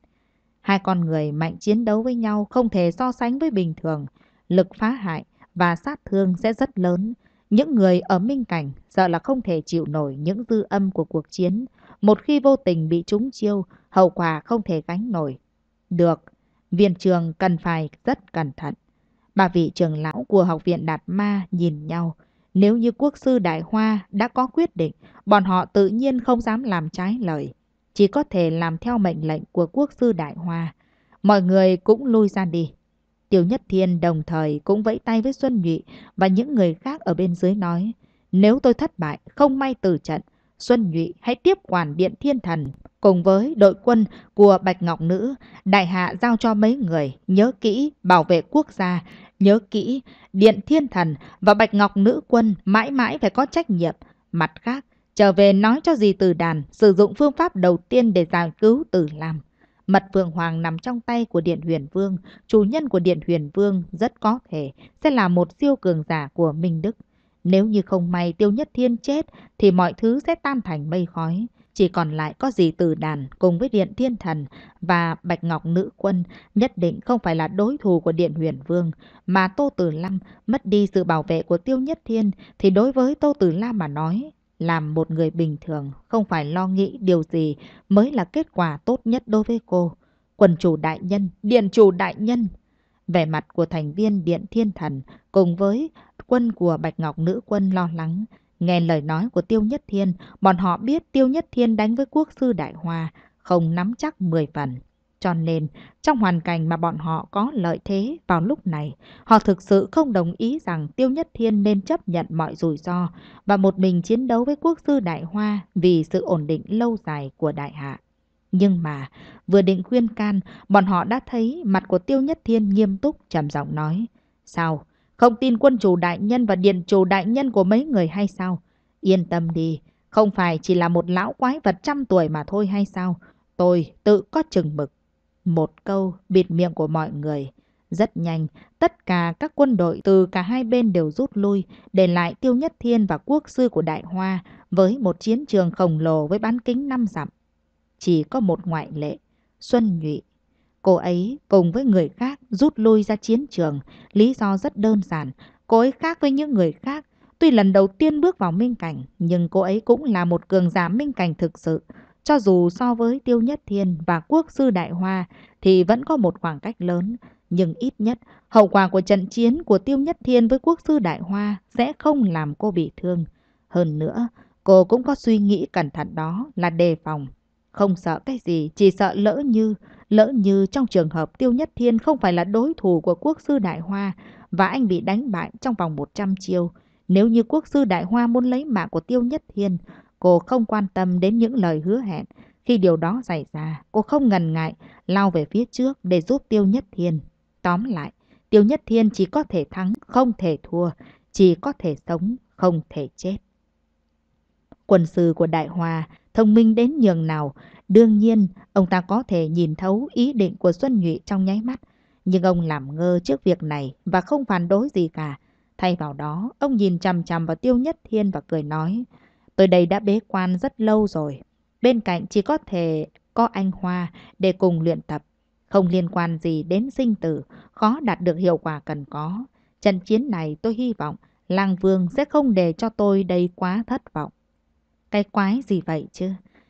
Hai con người mạnh chiến đấu với nhau không thể so sánh với bình thường. Lực phá hại và sát thương sẽ rất lớn. Những người ở minh cảnh sợ là không thể chịu nổi những dư âm của cuộc chiến. Một khi vô tình bị trúng chiêu, hậu quả không thể gánh nổi. Được, viện trường cần phải rất cẩn thận. Ba vị trường lão của học viện Đạt Ma nhìn nhau. Nếu như quốc sư Đại Hoa đã có quyết định, bọn họ tự nhiên không dám làm trái lời chỉ có thể làm theo mệnh lệnh của quốc sư Đại Hoa. Mọi người cũng lui ra đi. Tiêu Nhất Thiên đồng thời cũng vẫy tay với Xuân Nhụy và những người khác ở bên dưới nói. Nếu tôi thất bại, không may tử trận, Xuân Nhụy hãy tiếp quản Điện Thiên Thần. Cùng với đội quân của Bạch Ngọc Nữ, Đại Hạ giao cho mấy người nhớ kỹ bảo vệ quốc gia, nhớ kỹ Điện Thiên Thần và Bạch Ngọc Nữ quân mãi mãi phải có trách nhiệm. Mặt khác, Trở về nói cho dì tử Đàn sử dụng phương pháp đầu tiên để giải cứu tử Lam. Mật Phượng Hoàng nằm trong tay của Điện Huyền Vương, chủ nhân của Điện Huyền Vương rất có thể sẽ là một siêu cường giả của Minh Đức. Nếu như không may Tiêu Nhất Thiên chết thì mọi thứ sẽ tan thành mây khói. Chỉ còn lại có dì tử đàn cùng với Điện Thiên Thần và Bạch Ngọc Nữ Quân nhất định không phải là đối thủ của Điện Huyền Vương. Mà Tô Tử Lâm mất đi sự bảo vệ của Tiêu Nhất Thiên thì đối với Tô Tử Lam mà nói làm một người bình thường, không phải lo nghĩ điều gì mới là kết quả tốt nhất đối với cô. Quần chủ đại nhân, điện chủ đại nhân. Vẻ mặt của thành viên điện thiên thần cùng với quân của Bạch Ngọc nữ quân lo lắng. Nghe lời nói của Tiêu Nhất Thiên, bọn họ biết Tiêu Nhất Thiên đánh với quốc sư Đại Hoa, không nắm chắc 10 phần. Cho nên, trong hoàn cảnh mà bọn họ có lợi thế vào lúc này, họ thực sự không đồng ý rằng Tiêu Nhất Thiên nên chấp nhận mọi rủi ro và một mình chiến đấu với quốc sư Đại Hoa vì sự ổn định lâu dài của Đại Hạ. Nhưng mà, vừa định khuyên can, bọn họ đã thấy mặt của Tiêu Nhất Thiên nghiêm túc trầm giọng nói. Sao? Không tin quân chủ đại nhân và điện chủ đại nhân của mấy người hay sao? Yên tâm đi, không phải chỉ là một lão quái vật trăm tuổi mà thôi hay sao? Tôi tự có chừng mực. Một câu bịt miệng của mọi người. Rất nhanh, tất cả các quân đội từ cả hai bên đều rút lui, để lại Tiêu Nhất Thiên và quốc sư của Đại Hoa với một chiến trường khổng lồ với bán kính năm dặm. Chỉ có một ngoại lệ, Xuân Nhụy. Cô ấy cùng với người khác rút lui ra chiến trường, lý do rất đơn giản. Cô ấy khác với những người khác, tuy lần đầu tiên bước vào minh cảnh, nhưng cô ấy cũng là một cường giả minh cảnh thực sự. Cho dù so với Tiêu Nhất Thiên và Quốc sư Đại Hoa thì vẫn có một khoảng cách lớn, nhưng ít nhất hậu quả của trận chiến của Tiêu Nhất Thiên với Quốc sư Đại Hoa sẽ không làm cô bị thương. Hơn nữa, cô cũng có suy nghĩ cẩn thận đó là đề phòng. Không sợ cái gì, chỉ sợ lỡ như, lỡ như trong trường hợp Tiêu Nhất Thiên không phải là đối thủ của Quốc sư Đại Hoa và anh bị đánh bại trong vòng 100 chiêu. Nếu như Quốc sư Đại Hoa muốn lấy mạng của Tiêu Nhất Thiên, Cô không quan tâm đến những lời hứa hẹn. Khi điều đó xảy ra, cô không ngần ngại lao về phía trước để giúp Tiêu Nhất Thiên. Tóm lại, Tiêu Nhất Thiên chỉ có thể thắng, không thể thua, chỉ có thể sống, không thể chết. quần sư của Đại Hòa thông minh đến nhường nào, đương nhiên ông ta có thể nhìn thấu ý định của Xuân Nhụy trong nháy mắt. Nhưng ông làm ngơ trước việc này và không phản đối gì cả. Thay vào đó, ông nhìn chằm chằm vào Tiêu Nhất Thiên và cười nói, Tôi đây đã bế quan rất lâu rồi. Bên cạnh chỉ có thể có anh Hoa để cùng luyện tập. Không liên quan gì đến sinh tử, khó đạt được hiệu quả cần có. Trận chiến này tôi hy vọng Lang Vương sẽ không để cho tôi đây quá thất vọng. Cái quái gì vậy chứ?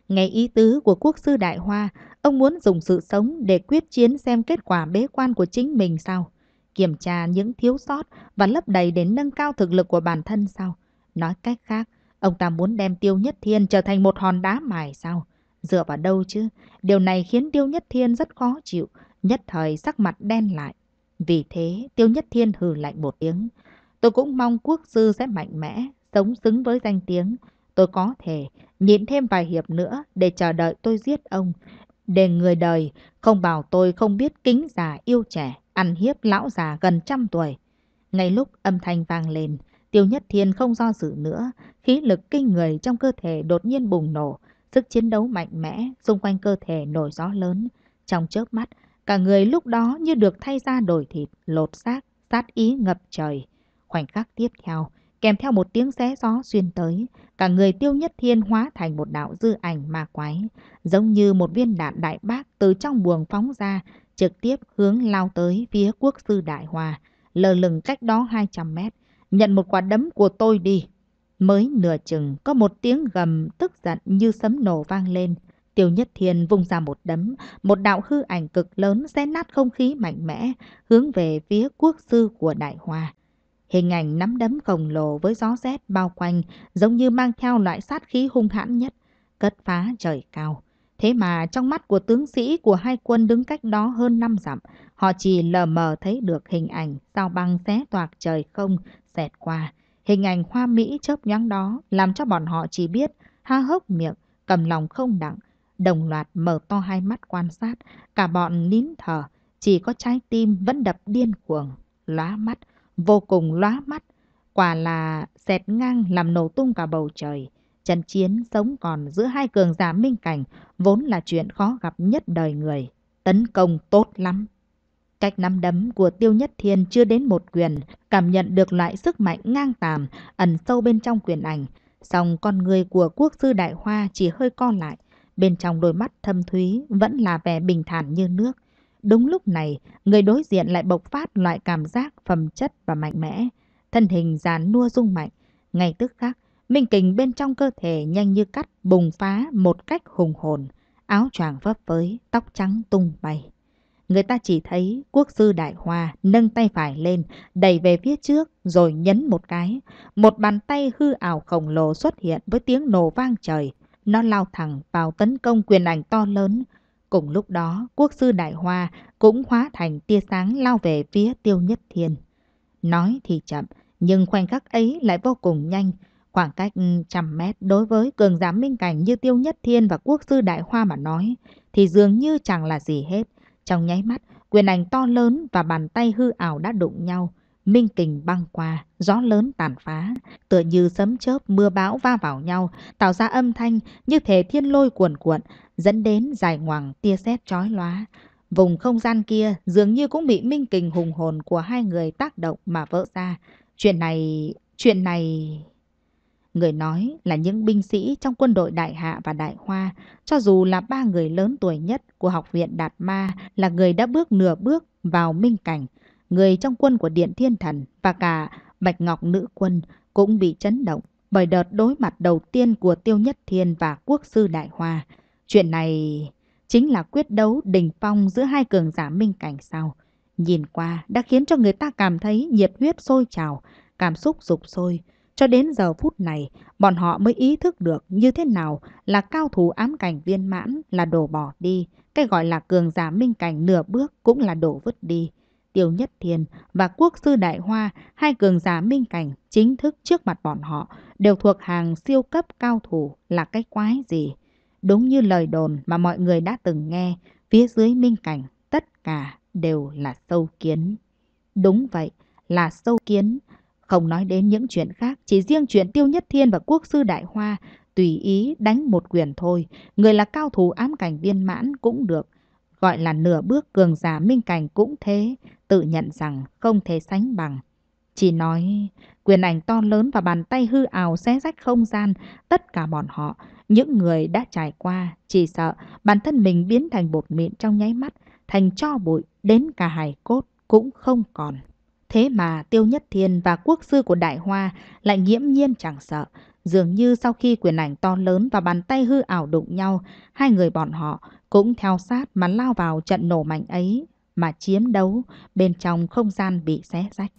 Nghe ý tứ của quốc sư Đại Hoa, ông muốn dùng sự sống để quyết chiến xem kết quả bế quan của chính mình sao? Kiểm tra những thiếu sót và lấp đầy để nâng cao thực lực của bản thân sao? Nói cách khác, Ông ta muốn đem Tiêu Nhất Thiên trở thành một hòn đá mài sao? Dựa vào đâu chứ? Điều này khiến Tiêu Nhất Thiên rất khó chịu, nhất thời sắc mặt đen lại. Vì thế, Tiêu Nhất Thiên hừ lạnh một tiếng. Tôi cũng mong quốc sư sẽ mạnh mẽ, sống xứng với danh tiếng. Tôi có thể nhịn thêm vài hiệp nữa để chờ đợi tôi giết ông. Để người đời không bảo tôi không biết kính già yêu trẻ, ăn hiếp lão già gần trăm tuổi. Ngay lúc âm thanh vang lên, Tiêu Nhất Thiên không do dự nữa, khí lực kinh người trong cơ thể đột nhiên bùng nổ, sức chiến đấu mạnh mẽ, xung quanh cơ thể nổi gió lớn. Trong chớp mắt, cả người lúc đó như được thay ra đổi thịt, lột xác, sát ý ngập trời. Khoảnh khắc tiếp theo, kèm theo một tiếng xé gió xuyên tới, cả người Tiêu Nhất Thiên hóa thành một đạo dư ảnh ma quái, giống như một viên đạn đại bác từ trong buồng phóng ra, trực tiếp hướng lao tới phía quốc sư Đại Hòa, lờ lừng cách đó 200 mét nhận một quả đấm của tôi đi. Mới nửa chừng có một tiếng gầm tức giận như sấm nổ vang lên. Tiêu Nhất Thiên vung ra một đấm, một đạo hư ảnh cực lớn xé nát không khí mạnh mẽ, hướng về phía quốc sư của Đại Hoa. Hình ảnh nắm đấm khổng lồ với gió rét bao quanh, giống như mang theo loại sát khí hung hãn nhất, cất phá trời cao. Thế mà trong mắt của tướng sĩ của hai quân đứng cách đó hơn năm dặm, họ chỉ lờ mờ thấy được hình ảnh sao băng xé toạc trời không, xẹt qua. Hình ảnh hoa Mỹ chớp nhoáng đó làm cho bọn họ chỉ biết há hốc miệng, cầm lòng không đặng, đồng loạt mở to hai mắt quan sát, cả bọn nín thở, chỉ có trái tim vẫn đập điên cuồng, lóa mắt, vô cùng lóa mắt, quả là xẹt ngang làm nổ tung cả bầu trời. Trận chiến sống còn giữa hai cường giả minh cảnh vốn là chuyện khó gặp nhất đời người. Tấn công tốt lắm. Cách nắm đấm của Tiêu Nhất Thiên chưa đến một quyền, cảm nhận được loại sức mạnh ngang tàm, ẩn sâu bên trong quyền ảnh. Song con người của quốc sư Đại Hoa chỉ hơi co lại. Bên trong đôi mắt thâm thúy vẫn là vẻ bình thản như nước. Đúng lúc này, người đối diện lại bộc phát loại cảm giác phẩm chất và mạnh mẽ. Thân hình dàn nua rung mạnh. Ngay tức khắc, minh kình bên trong cơ thể nhanh như cắt bùng phá một cách hùng hồn. Áo choàng phấp phới, tóc trắng tung bay người ta chỉ thấy quốc sư Đại Hoa nâng tay phải lên, đẩy về phía trước rồi nhấn một cái. Một bàn tay hư ảo khổng lồ xuất hiện với tiếng nổ vang trời. Nó lao thẳng vào tấn công quyền ảnh to lớn. Cùng lúc đó, quốc sư Đại Hoa cũng hóa thành tia sáng lao về phía tiêu nhất thiên. Nói thì chậm, nhưng khoảnh khắc ấy lại vô cùng nhanh. Khoảng cách ừ, trăm mét đối với cường giám minh cảnh như Tiêu Nhất Thiên và Quốc sư Đại Hoa mà nói, thì dường như chẳng là gì hết. Trong nháy mắt, quyền ảnh to lớn và bàn tay hư ảo đã đụng nhau. Minh kình băng qua, gió lớn tàn phá, tựa như sấm chớp mưa bão va vào nhau, tạo ra âm thanh như thể thiên lôi cuồn cuộn, dẫn đến dài ngoằng tia sét chói lóa. Vùng không gian kia dường như cũng bị minh kình hùng hồn của hai người tác động mà vỡ ra. Chuyện này... chuyện này... Người nói là những binh sĩ trong quân đội Đại Hạ và Đại Hoa, cho dù là ba người lớn tuổi nhất của học viện Đạt Ma là người đã bước nửa bước vào minh cảnh, người trong quân của Điện Thiên Thần và cả Bạch Ngọc Nữ Quân cũng bị chấn động bởi đợt đối mặt đầu tiên của Tiêu Nhất Thiên và Quốc sư Đại Hoa. Chuyện này chính là quyết đấu đình phong giữa hai cường giả minh cảnh sau. Nhìn qua đã khiến cho người ta cảm thấy nhiệt huyết sôi trào, cảm xúc dục sôi, cho đến giờ phút này, bọn họ mới ý thức được như thế nào là cao thủ ám cảnh viên mãn là đổ bỏ đi, cái gọi là cường giả minh cảnh nửa bước cũng là đổ vứt đi. Tiêu Nhất Thiên và Quốc sư Đại Hoa, hai cường giả minh cảnh chính thức trước mặt bọn họ, đều thuộc hàng siêu cấp cao thủ là cái quái gì. Đúng như lời đồn mà mọi người đã từng nghe, phía dưới minh cảnh tất cả đều là sâu kiến. Đúng vậy, là sâu kiến, không nói đến những chuyện khác, chỉ riêng chuyện Tiêu Nhất Thiên và Quốc sư Đại Hoa, tùy ý đánh một quyền thôi. Người là cao thủ ám cảnh viên mãn cũng được. Gọi là nửa bước cường giả minh cảnh cũng thế, tự nhận rằng không thể sánh bằng. Chỉ nói, quyền ảnh to lớn và bàn tay hư ảo xé rách không gian, tất cả bọn họ, những người đã trải qua, chỉ sợ bản thân mình biến thành bột mịn trong nháy mắt, thành cho bụi, đến cả hài cốt cũng không còn. Thế mà Tiêu Nhất Thiên và quốc sư của Đại Hoa lại nghiễm nhiên chẳng sợ. Dường như sau khi quyền ảnh to lớn và bàn tay hư ảo đụng nhau, hai người bọn họ cũng theo sát mà lao vào trận nổ mạnh ấy mà chiếm đấu bên trong không gian bị xé rách.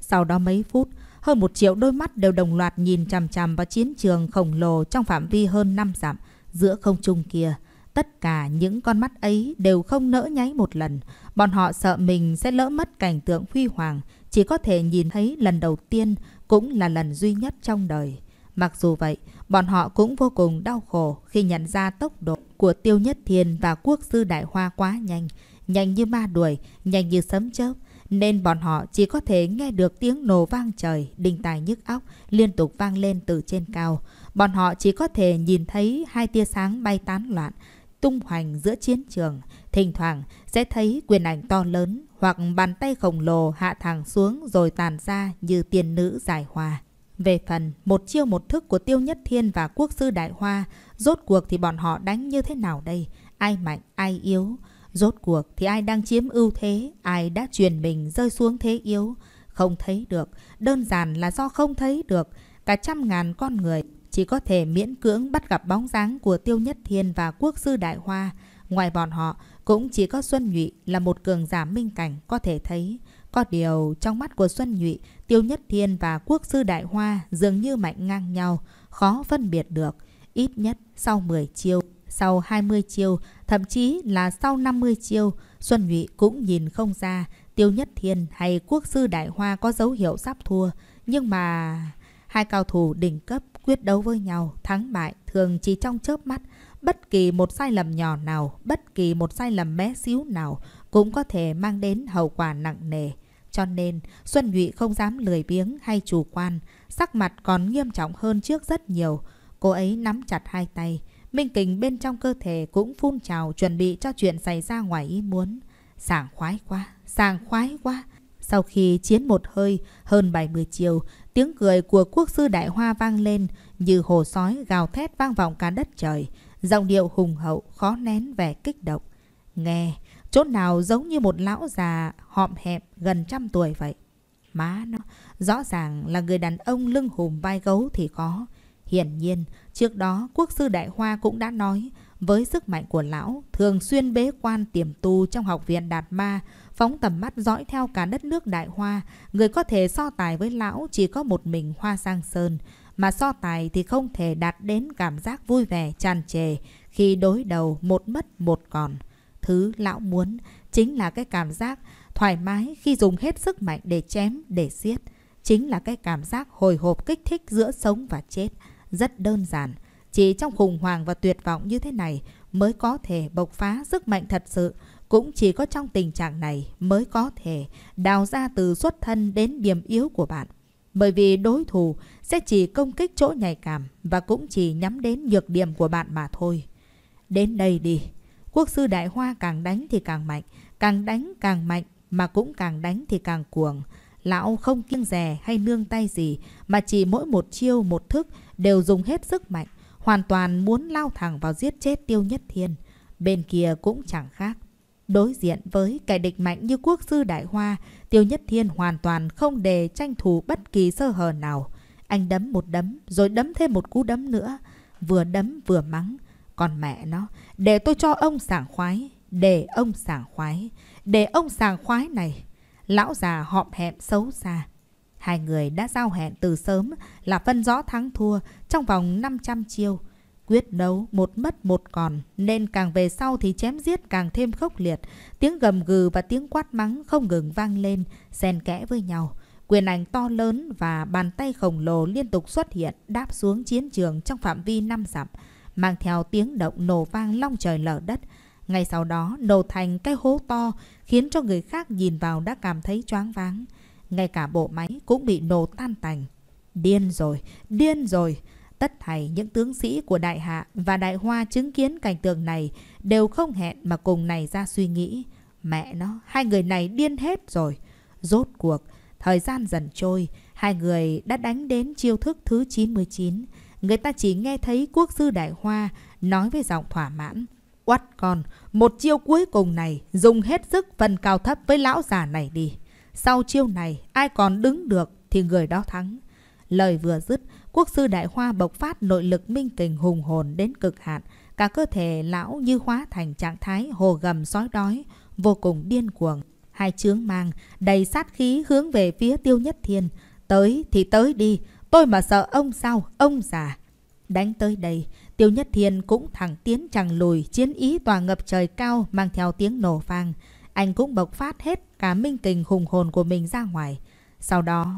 Sau đó mấy phút, hơn một triệu đôi mắt đều đồng loạt nhìn chằm chằm vào chiến trường khổng lồ trong phạm vi hơn 5 dặm giữa không trung kia. Tất cả những con mắt ấy đều không nỡ nháy một lần. Bọn họ sợ mình sẽ lỡ mất cảnh tượng huy hoàng, chỉ có thể nhìn thấy lần đầu tiên cũng là lần duy nhất trong đời. Mặc dù vậy, bọn họ cũng vô cùng đau khổ khi nhận ra tốc độ của Tiêu Nhất Thiên và Quốc sư Đại Hoa quá nhanh, nhanh như ma đuổi, nhanh như sấm chớp, nên bọn họ chỉ có thể nghe được tiếng nổ vang trời, đình tài nhức óc liên tục vang lên từ trên cao. Bọn họ chỉ có thể nhìn thấy hai tia sáng bay tán loạn, tung hoành giữa chiến trường, thỉnh thoảng sẽ thấy quyền ảnh to lớn hoặc bàn tay khổng lồ hạ thẳng xuống rồi tàn ra như tiên nữ giải hòa. Về phần một chiêu một thức của Tiêu Nhất Thiên và Quốc sư Đại Hoa, rốt cuộc thì bọn họ đánh như thế nào đây? Ai mạnh, ai yếu? Rốt cuộc thì ai đang chiếm ưu thế, ai đã truyền mình rơi xuống thế yếu? Không thấy được, đơn giản là do không thấy được. Cả trăm ngàn con người chỉ có thể miễn cưỡng bắt gặp bóng dáng của Tiêu Nhất Thiên và Quốc sư Đại Hoa. Ngoài bọn họ, cũng chỉ có Xuân Nhụy là một cường giả minh cảnh có thể thấy. Có điều, trong mắt của Xuân Nhụy, Tiêu Nhất Thiên và Quốc sư Đại Hoa dường như mạnh ngang nhau, khó phân biệt được. Ít nhất sau 10 chiêu, sau 20 chiêu, thậm chí là sau 50 chiêu, Xuân Nhụy cũng nhìn không ra Tiêu Nhất Thiên hay Quốc sư Đại Hoa có dấu hiệu sắp thua. Nhưng mà... Hai cao thủ đỉnh cấp quyết đấu với nhau, thắng bại thường chỉ trong chớp mắt. Bất kỳ một sai lầm nhỏ nào, bất kỳ một sai lầm bé xíu nào cũng có thể mang đến hậu quả nặng nề. Cho nên, Xuân Nhụy không dám lười biếng hay chủ quan, sắc mặt còn nghiêm trọng hơn trước rất nhiều. Cô ấy nắm chặt hai tay, minh kình bên trong cơ thể cũng phun trào chuẩn bị cho chuyện xảy ra ngoài ý muốn. Sảng khoái quá, sảng khoái quá, sau khi chiến một hơi, hơn 70 chiều, tiếng cười của quốc sư Đại Hoa vang lên như hồ sói gào thét vang vọng cả đất trời. Giọng điệu hùng hậu, khó nén vẻ kích động. Nghe, chỗ nào giống như một lão già họm hẹp gần trăm tuổi vậy. Má nó, rõ ràng là người đàn ông lưng hùm vai gấu thì có. Hiển nhiên, trước đó quốc sư Đại Hoa cũng đã nói, với sức mạnh của lão, thường xuyên bế quan tiềm tu trong học viện Đạt Ma, phóng tầm mắt dõi theo cả đất nước đại hoa, người có thể so tài với lão chỉ có một mình hoa sang sơn, mà so tài thì không thể đạt đến cảm giác vui vẻ tràn trề khi đối đầu một mất một còn. Thứ lão muốn chính là cái cảm giác thoải mái khi dùng hết sức mạnh để chém, để giết. Chính là cái cảm giác hồi hộp kích thích giữa sống và chết. Rất đơn giản. Chỉ trong khủng hoảng và tuyệt vọng như thế này mới có thể bộc phá sức mạnh thật sự. Cũng chỉ có trong tình trạng này mới có thể đào ra từ xuất thân đến điểm yếu của bạn. Bởi vì đối thủ sẽ chỉ công kích chỗ nhạy cảm và cũng chỉ nhắm đến nhược điểm của bạn mà thôi. Đến đây đi. Quốc sư Đại Hoa càng đánh thì càng mạnh, càng đánh càng mạnh mà cũng càng đánh thì càng cuồng. Lão không kiêng rè hay nương tay gì mà chỉ mỗi một chiêu một thức đều dùng hết sức mạnh, hoàn toàn muốn lao thẳng vào giết chết tiêu nhất thiên. Bên kia cũng chẳng khác. Đối diện với kẻ địch mạnh như quốc sư Đại Hoa, Tiêu Nhất Thiên hoàn toàn không để tranh thủ bất kỳ sơ hở nào. Anh đấm một đấm, rồi đấm thêm một cú đấm nữa. Vừa đấm vừa mắng. Còn mẹ nó, để tôi cho ông sảng khoái. Để ông sảng khoái. Để ông sảng khoái này. Lão già họm hẹm xấu xa. Hai người đã giao hẹn từ sớm là phân rõ thắng thua trong vòng 500 chiêu. Quyết đấu, một mất một còn, nên càng về sau thì chém giết càng thêm khốc liệt. Tiếng gầm gừ và tiếng quát mắng không ngừng vang lên, xen kẽ với nhau. Quyền ảnh to lớn và bàn tay khổng lồ liên tục xuất hiện, đáp xuống chiến trường trong phạm vi năm dặm, mang theo tiếng động nổ vang long trời lở đất. Ngay sau đó, nổ thành cái hố to, khiến cho người khác nhìn vào đã cảm thấy choáng váng. Ngay cả bộ máy cũng bị nổ tan tành. Điên rồi, điên rồi! Tất thảy những tướng sĩ của Đại Hạ và Đại Hoa chứng kiến cảnh tượng này đều không hẹn mà cùng này ra suy nghĩ. Mẹ nó, hai người này điên hết rồi. Rốt cuộc, thời gian dần trôi, hai người đã đánh đến chiêu thức thứ 99. Người ta chỉ nghe thấy quốc sư Đại Hoa nói với giọng thỏa mãn. Quắt con, một chiêu cuối cùng này dùng hết sức phần cao thấp với lão già này đi. Sau chiêu này, ai còn đứng được thì người đó thắng. Lời vừa dứt, Quốc sư Đại Hoa bộc phát nội lực minh kình hùng hồn đến cực hạn. Cả cơ thể lão như hóa thành trạng thái hồ gầm sói đói, vô cùng điên cuồng. Hai chướng mang, đầy sát khí hướng về phía tiêu nhất thiên. Tới thì tới đi, tôi mà sợ ông sao, ông già. Đánh tới đây, tiêu nhất thiên cũng thẳng tiến chẳng lùi, chiến ý tòa ngập trời cao mang theo tiếng nổ vang. Anh cũng bộc phát hết cả minh kình hùng hồn của mình ra ngoài. Sau đó,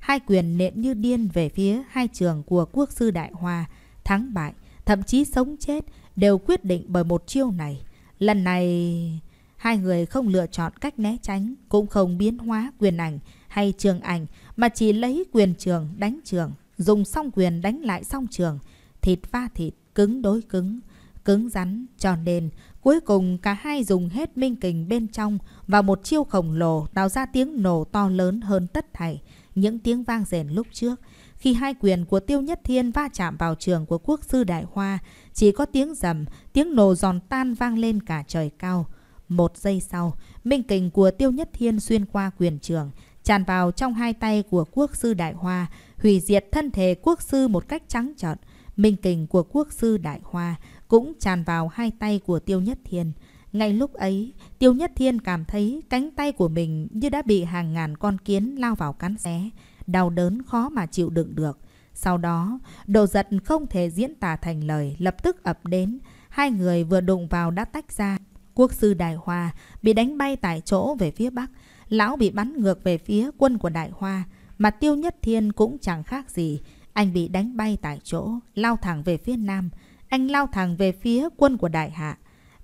hai quyền nện như điên về phía hai trường của quốc sư Đại Hoa, thắng bại, thậm chí sống chết đều quyết định bởi một chiêu này. Lần này, hai người không lựa chọn cách né tránh, cũng không biến hóa quyền ảnh hay trường ảnh, mà chỉ lấy quyền trường đánh trường, dùng song quyền đánh lại song trường, thịt va thịt, cứng đối cứng, cứng rắn, cho nên cuối cùng cả hai dùng hết minh kình bên trong và một chiêu khổng lồ tạo ra tiếng nổ to lớn hơn tất thảy những tiếng vang rền lúc trước. Khi hai quyền của Tiêu Nhất Thiên va chạm vào trường của quốc sư Đại Hoa, chỉ có tiếng rầm, tiếng nổ giòn tan vang lên cả trời cao. Một giây sau, minh kình của Tiêu Nhất Thiên xuyên qua quyền trường, tràn vào trong hai tay của quốc sư Đại Hoa, hủy diệt thân thể quốc sư một cách trắng trợn. Minh kình của quốc sư Đại Hoa cũng tràn vào hai tay của Tiêu Nhất Thiên. Ngay lúc ấy, Tiêu Nhất Thiên cảm thấy cánh tay của mình như đã bị hàng ngàn con kiến lao vào cắn xé, đau đớn khó mà chịu đựng được. Sau đó, độ giật không thể diễn tả thành lời, lập tức ập đến. Hai người vừa đụng vào đã tách ra. Quốc sư Đại Hoa bị đánh bay tại chỗ về phía Bắc. Lão bị bắn ngược về phía quân của Đại Hoa. Mà Tiêu Nhất Thiên cũng chẳng khác gì. Anh bị đánh bay tại chỗ, lao thẳng về phía Nam. Anh lao thẳng về phía quân của Đại Hạ.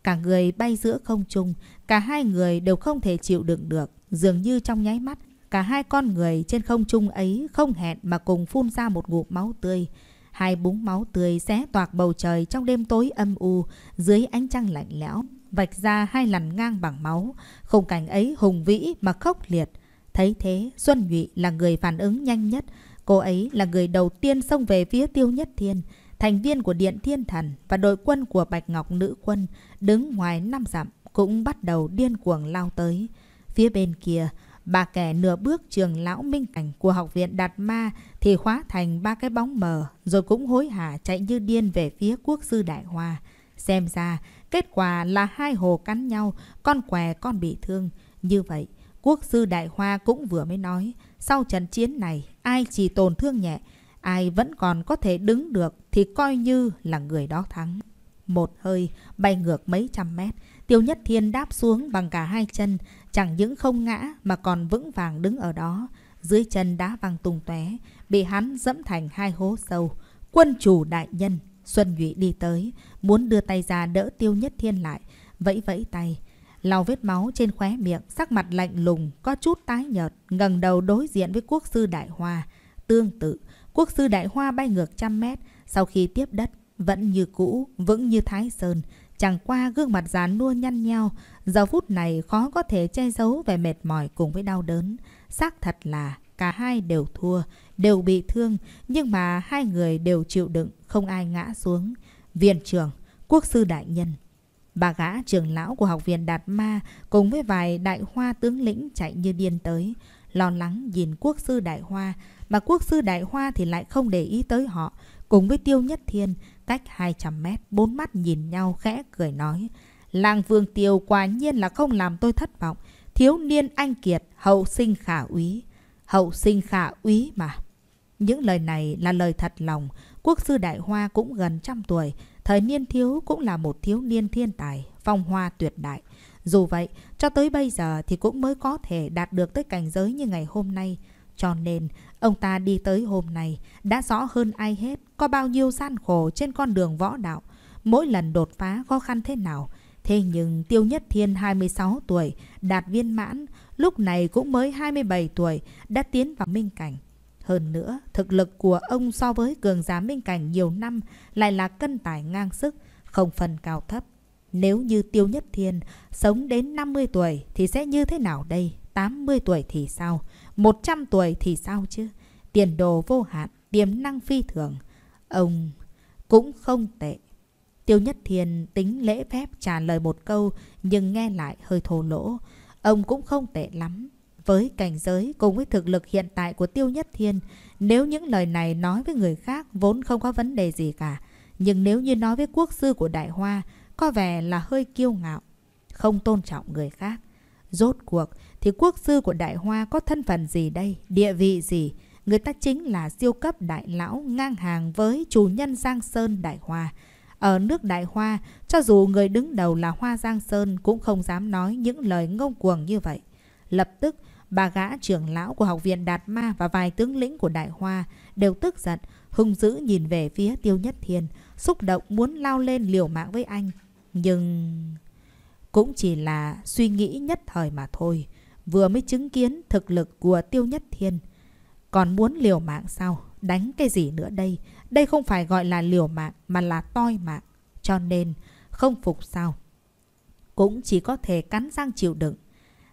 Cả người bay giữa không trung, cả hai người đều không thể chịu đựng được, dường như trong nháy mắt. Cả hai con người trên không trung ấy không hẹn mà cùng phun ra một ngụm máu tươi. Hai búng máu tươi xé toạc bầu trời trong đêm tối âm u, dưới ánh trăng lạnh lẽo, vạch ra hai lằn ngang bằng máu. Khung cảnh ấy hùng vĩ mà khốc liệt. Thấy thế, Xuân Nhụy là người phản ứng nhanh nhất. Cô ấy là người đầu tiên xông về phía tiêu nhất thiên thành viên của Điện Thiên Thần và đội quân của Bạch Ngọc Nữ Quân đứng ngoài năm dặm cũng bắt đầu điên cuồng lao tới. Phía bên kia, bà kẻ nửa bước trường lão minh cảnh của học viện Đạt Ma thì hóa thành ba cái bóng mờ rồi cũng hối hả chạy như điên về phía quốc sư Đại Hoa. Xem ra, kết quả là hai hồ cắn nhau, con què con bị thương. Như vậy, quốc sư Đại Hoa cũng vừa mới nói, sau trận chiến này, ai chỉ tổn thương nhẹ, ai vẫn còn có thể đứng được thì coi như là người đó thắng. Một hơi, bay ngược mấy trăm mét, Tiêu Nhất Thiên đáp xuống bằng cả hai chân, chẳng những không ngã mà còn vững vàng đứng ở đó. Dưới chân đá văng tung tóe, bị hắn dẫm thành hai hố sâu. Quân chủ đại nhân, Xuân Nhụy đi tới, muốn đưa tay ra đỡ Tiêu Nhất Thiên lại, vẫy vẫy tay. Lau vết máu trên khóe miệng, sắc mặt lạnh lùng, có chút tái nhợt, ngẩng đầu đối diện với quốc sư Đại Hoa. Tương tự, Quốc sư đại hoa bay ngược trăm mét, sau khi tiếp đất, vẫn như cũ, vững như thái sơn. Chẳng qua gương mặt dán nua nhăn nhau, giờ phút này khó có thể che giấu về mệt mỏi cùng với đau đớn. Xác thật là cả hai đều thua, đều bị thương, nhưng mà hai người đều chịu đựng, không ai ngã xuống. Viện trưởng, quốc sư đại nhân. Bà gã trưởng lão của học viện Đạt Ma cùng với vài đại hoa tướng lĩnh chạy như điên tới. Lo lắng nhìn quốc sư đại hoa, mà quốc sư Đại Hoa thì lại không để ý tới họ. Cùng với Tiêu Nhất Thiên, cách 200 mét, bốn mắt nhìn nhau khẽ cười nói. Làng Vương Tiêu quả nhiên là không làm tôi thất vọng. Thiếu niên anh kiệt, hậu sinh khả úy. Hậu sinh khả úy mà. Những lời này là lời thật lòng. Quốc sư Đại Hoa cũng gần trăm tuổi. Thời niên thiếu cũng là một thiếu niên thiên tài, phong hoa tuyệt đại. Dù vậy, cho tới bây giờ thì cũng mới có thể đạt được tới cảnh giới như ngày hôm nay. Cho nên, ông ta đi tới hôm nay đã rõ hơn ai hết có bao nhiêu gian khổ trên con đường võ đạo, mỗi lần đột phá khó khăn thế nào. Thế nhưng Tiêu Nhất Thiên 26 tuổi, đạt viên mãn, lúc này cũng mới 27 tuổi, đã tiến vào minh cảnh. Hơn nữa, thực lực của ông so với cường giá minh cảnh nhiều năm lại là cân tải ngang sức, không phần cao thấp. Nếu như Tiêu Nhất Thiên sống đến 50 tuổi thì sẽ như thế nào đây? 80 tuổi thì sao? 100 tuổi thì sao chứ? Tiền đồ vô hạn, tiềm năng phi thường. Ông cũng không tệ. Tiêu Nhất Thiên tính lễ phép trả lời một câu nhưng nghe lại hơi thô lỗ. Ông cũng không tệ lắm. Với cảnh giới cùng với thực lực hiện tại của Tiêu Nhất Thiên, nếu những lời này nói với người khác vốn không có vấn đề gì cả. Nhưng nếu như nói với quốc sư của Đại Hoa, có vẻ là hơi kiêu ngạo, không tôn trọng người khác. Rốt cuộc, thì quốc sư của Đại Hoa có thân phận gì đây, địa vị gì? Người ta chính là siêu cấp đại lão ngang hàng với chủ nhân Giang Sơn Đại Hoa. Ở nước Đại Hoa, cho dù người đứng đầu là Hoa Giang Sơn cũng không dám nói những lời ngông cuồng như vậy. Lập tức, bà gã trưởng lão của học viện Đạt Ma và vài tướng lĩnh của Đại Hoa đều tức giận, hung dữ nhìn về phía Tiêu Nhất Thiên, xúc động muốn lao lên liều mạng với anh. Nhưng... Cũng chỉ là suy nghĩ nhất thời mà thôi vừa mới chứng kiến thực lực của Tiêu Nhất Thiên. Còn muốn liều mạng sao? Đánh cái gì nữa đây? Đây không phải gọi là liều mạng mà là toi mạng. Cho nên không phục sao? Cũng chỉ có thể cắn răng chịu đựng.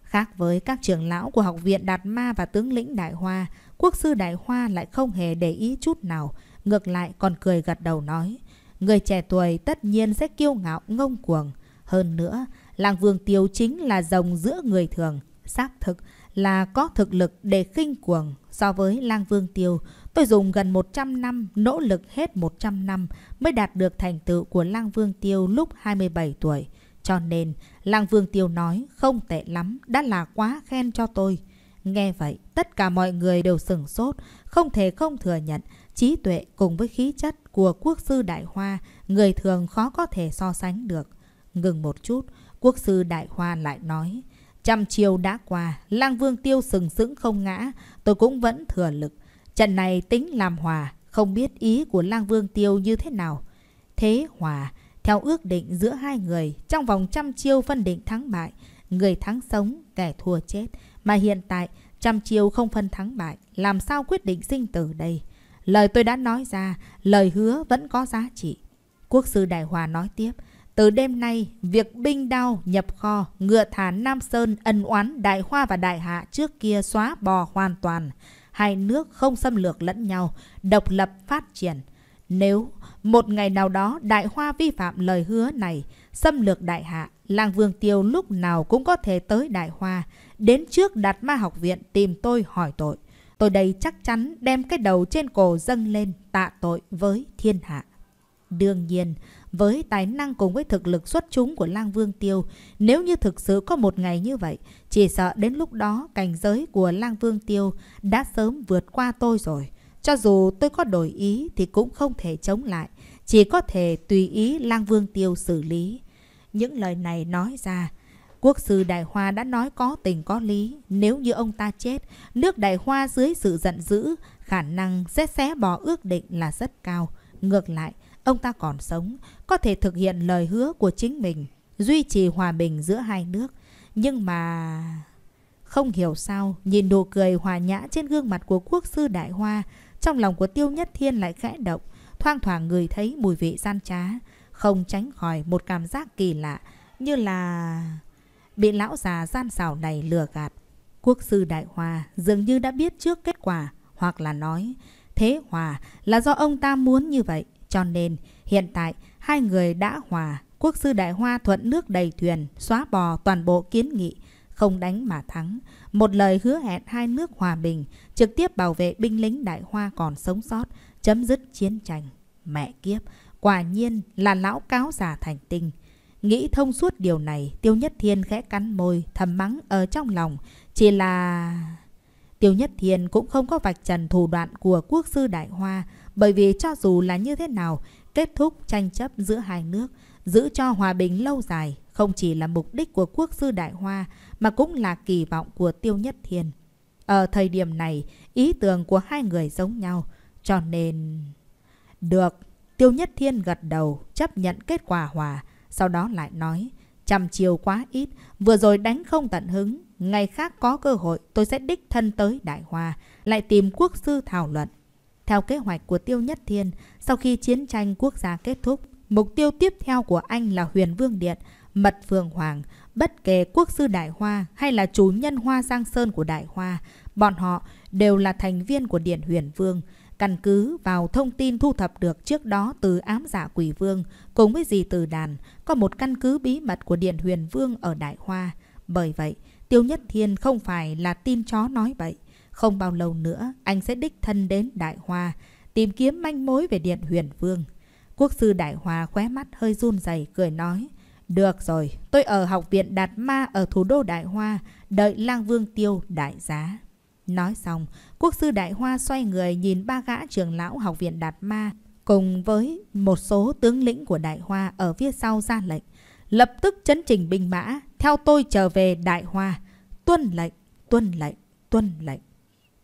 Khác với các trưởng lão của học viện Đạt Ma và tướng lĩnh Đại Hoa, quốc sư Đại Hoa lại không hề để ý chút nào, ngược lại còn cười gật đầu nói. Người trẻ tuổi tất nhiên sẽ kiêu ngạo ngông cuồng. Hơn nữa, làng vương tiêu chính là rồng giữa người thường, Xác thực là có thực lực để khinh cuồng so với lang vương tiêu. Tôi dùng gần 100 năm, nỗ lực hết 100 năm mới đạt được thành tựu của lang vương tiêu lúc 27 tuổi. Cho nên, lang vương tiêu nói không tệ lắm, đã là quá khen cho tôi. Nghe vậy, tất cả mọi người đều sửng sốt, không thể không thừa nhận trí tuệ cùng với khí chất của quốc sư Đại Hoa, người thường khó có thể so sánh được. Ngừng một chút, quốc sư Đại Hoa lại nói, Trăm chiều đã qua, lang vương tiêu sừng sững không ngã, tôi cũng vẫn thừa lực. Trận này tính làm hòa, không biết ý của lang vương tiêu như thế nào. Thế hòa, theo ước định giữa hai người, trong vòng trăm chiêu phân định thắng bại, người thắng sống, kẻ thua chết. Mà hiện tại, trăm chiêu không phân thắng bại, làm sao quyết định sinh tử đây? Lời tôi đã nói ra, lời hứa vẫn có giá trị. Quốc sư Đại Hòa nói tiếp, từ đêm nay, việc binh đao nhập kho, ngựa thả Nam Sơn, ân oán Đại Hoa và Đại Hạ trước kia xóa bò hoàn toàn. Hai nước không xâm lược lẫn nhau, độc lập phát triển. Nếu một ngày nào đó Đại Hoa vi phạm lời hứa này, xâm lược Đại Hạ, làng Vương Tiêu lúc nào cũng có thể tới Đại Hoa, đến trước đặt ma học viện tìm tôi hỏi tội. Tôi đây chắc chắn đem cái đầu trên cổ dâng lên tạ tội với thiên hạ. Đương nhiên, với tài năng cùng với thực lực xuất chúng của Lang Vương Tiêu, nếu như thực sự có một ngày như vậy, chỉ sợ đến lúc đó cảnh giới của Lang Vương Tiêu đã sớm vượt qua tôi rồi. Cho dù tôi có đổi ý thì cũng không thể chống lại, chỉ có thể tùy ý Lang Vương Tiêu xử lý. Những lời này nói ra, Quốc sư Đại Hoa đã nói có tình có lý, nếu như ông ta chết, nước Đại Hoa dưới sự giận dữ, khả năng sẽ xé bỏ ước định là rất cao. Ngược lại, ông ta còn sống, có thể thực hiện lời hứa của chính mình, duy trì hòa bình giữa hai nước. Nhưng mà... Không hiểu sao, nhìn nụ cười hòa nhã trên gương mặt của quốc sư Đại Hoa, trong lòng của Tiêu Nhất Thiên lại khẽ động, thoang thoảng người thấy mùi vị gian trá, không tránh khỏi một cảm giác kỳ lạ, như là... Bị lão già gian xảo này lừa gạt. Quốc sư Đại hoa dường như đã biết trước kết quả, hoặc là nói, thế hòa là do ông ta muốn như vậy. Cho nên, hiện tại, hai người đã hòa. Quốc sư Đại Hoa thuận nước đầy thuyền, xóa bỏ toàn bộ kiến nghị. Không đánh mà thắng. Một lời hứa hẹn hai nước hòa bình, trực tiếp bảo vệ binh lính Đại Hoa còn sống sót, chấm dứt chiến tranh. Mẹ kiếp, quả nhiên là lão cáo già thành tinh. Nghĩ thông suốt điều này, Tiêu Nhất Thiên khẽ cắn môi, thầm mắng ở trong lòng. Chỉ là... Tiêu Nhất Thiên cũng không có vạch trần thủ đoạn của quốc sư Đại Hoa, bởi vì cho dù là như thế nào, kết thúc tranh chấp giữa hai nước, giữ cho hòa bình lâu dài không chỉ là mục đích của quốc sư Đại Hoa mà cũng là kỳ vọng của Tiêu Nhất Thiên. Ở thời điểm này, ý tưởng của hai người giống nhau, cho nên... Được, Tiêu Nhất Thiên gật đầu, chấp nhận kết quả hòa, sau đó lại nói, chăm chiều quá ít, vừa rồi đánh không tận hứng, ngày khác có cơ hội tôi sẽ đích thân tới Đại Hoa, lại tìm quốc sư thảo luận. Theo kế hoạch của Tiêu Nhất Thiên, sau khi chiến tranh quốc gia kết thúc, mục tiêu tiếp theo của anh là Huyền Vương Điện, Mật Phường Hoàng, bất kể quốc sư Đại Hoa hay là chủ nhân Hoa Giang Sơn của Đại Hoa, bọn họ đều là thành viên của Điện Huyền Vương. Căn cứ vào thông tin thu thập được trước đó từ ám giả quỷ vương cùng với dì từ đàn, có một căn cứ bí mật của Điện Huyền Vương ở Đại Hoa. Bởi vậy, Tiêu Nhất Thiên không phải là tin chó nói bậy. Không bao lâu nữa, anh sẽ đích thân đến Đại Hoa, tìm kiếm manh mối về Điện Huyền Vương. Quốc sư Đại Hoa khóe mắt hơi run rẩy cười nói, Được rồi, tôi ở học viện Đạt Ma ở thủ đô Đại Hoa, đợi lang vương tiêu đại giá. Nói xong, quốc sư Đại Hoa xoay người nhìn ba gã trưởng lão học viện Đạt Ma cùng với một số tướng lĩnh của Đại Hoa ở phía sau ra lệnh. Lập tức chấn chỉnh binh mã, theo tôi trở về Đại Hoa. Tuân lệnh, tuân lệnh, tuân lệnh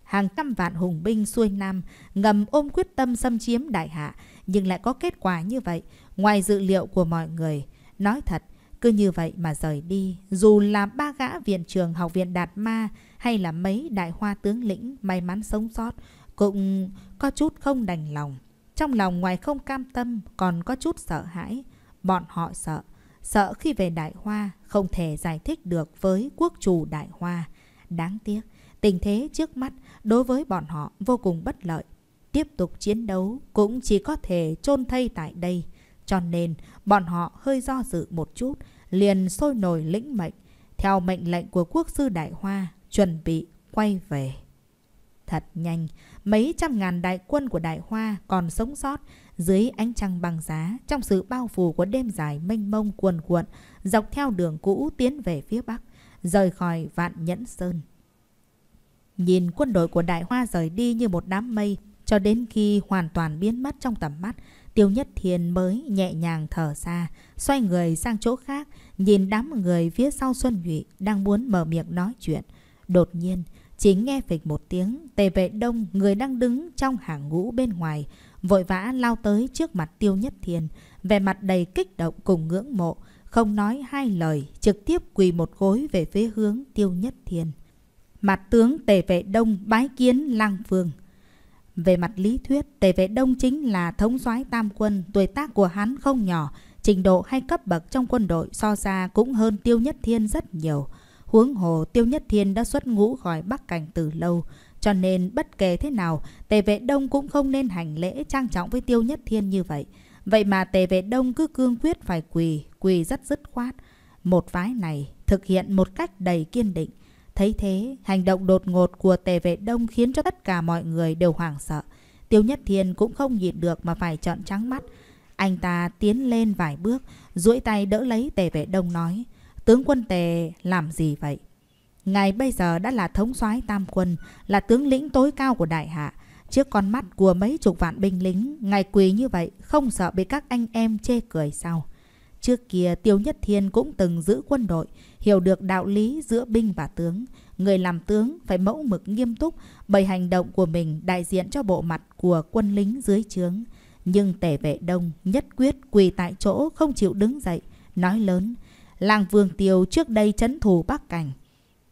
hàng trăm vạn hùng binh xuôi Nam ngầm ôm quyết tâm xâm chiếm Đại Hạ, nhưng lại có kết quả như vậy, ngoài dự liệu của mọi người. Nói thật, cứ như vậy mà rời đi, dù là ba gã viện trường học viện Đạt Ma hay là mấy đại hoa tướng lĩnh may mắn sống sót, cũng có chút không đành lòng. Trong lòng ngoài không cam tâm còn có chút sợ hãi. Bọn họ sợ. Sợ khi về Đại Hoa không thể giải thích được với quốc chủ Đại Hoa. Đáng tiếc, tình thế trước mắt đối với bọn họ vô cùng bất lợi. Tiếp tục chiến đấu cũng chỉ có thể chôn thay tại đây. Cho nên, bọn họ hơi do dự một chút, liền sôi nổi lĩnh mệnh, theo mệnh lệnh của quốc sư Đại Hoa, chuẩn bị quay về. Thật nhanh, mấy trăm ngàn đại quân của Đại Hoa còn sống sót dưới ánh trăng bằng giá trong sự bao phủ của đêm dài mênh mông cuồn cuộn dọc theo đường cũ tiến về phía Bắc, rời khỏi vạn nhẫn sơn nhìn quân đội của Đại Hoa rời đi như một đám mây, cho đến khi hoàn toàn biến mất trong tầm mắt, Tiêu Nhất Thiên mới nhẹ nhàng thở ra, xoay người sang chỗ khác, nhìn đám người phía sau Xuân Nhụy đang muốn mở miệng nói chuyện. Đột nhiên, chỉ nghe phịch một tiếng, tề vệ đông người đang đứng trong hàng ngũ bên ngoài, vội vã lao tới trước mặt Tiêu Nhất Thiên, vẻ mặt đầy kích động cùng ngưỡng mộ, không nói hai lời, trực tiếp quỳ một gối về phía hướng Tiêu Nhất Thiên mặt tướng Tề Vệ Đông bái kiến lang phường. Về mặt lý thuyết, Tề Vệ Đông chính là thống soái tam quân, tuổi tác của hắn không nhỏ, trình độ hay cấp bậc trong quân đội so ra cũng hơn Tiêu Nhất Thiên rất nhiều. Huống hồ Tiêu Nhất Thiên đã xuất ngũ khỏi Bắc Cảnh từ lâu, cho nên bất kể thế nào, Tề Vệ Đông cũng không nên hành lễ trang trọng với Tiêu Nhất Thiên như vậy. Vậy mà Tề Vệ Đông cứ cương quyết phải quỳ, quỳ rất dứt khoát. Một vái này thực hiện một cách đầy kiên định. Thấy thế, hành động đột ngột của tề vệ đông khiến cho tất cả mọi người đều hoảng sợ. Tiêu Nhất Thiên cũng không nhịn được mà phải trợn trắng mắt. Anh ta tiến lên vài bước, duỗi tay đỡ lấy tề vệ đông nói. Tướng quân tề làm gì vậy? Ngài bây giờ đã là thống soái tam quân, là tướng lĩnh tối cao của đại hạ. Trước con mắt của mấy chục vạn binh lính, ngài quỳ như vậy, không sợ bị các anh em chê cười sao? Trước kia Tiêu Nhất Thiên cũng từng giữ quân đội, hiểu được đạo lý giữa binh và tướng. Người làm tướng phải mẫu mực nghiêm túc, bởi hành động của mình đại diện cho bộ mặt của quân lính dưới trướng. Nhưng tể vệ đông nhất quyết quỳ tại chỗ không chịu đứng dậy, nói lớn. Làng Vương Tiêu trước đây chấn thủ Bắc Cảnh.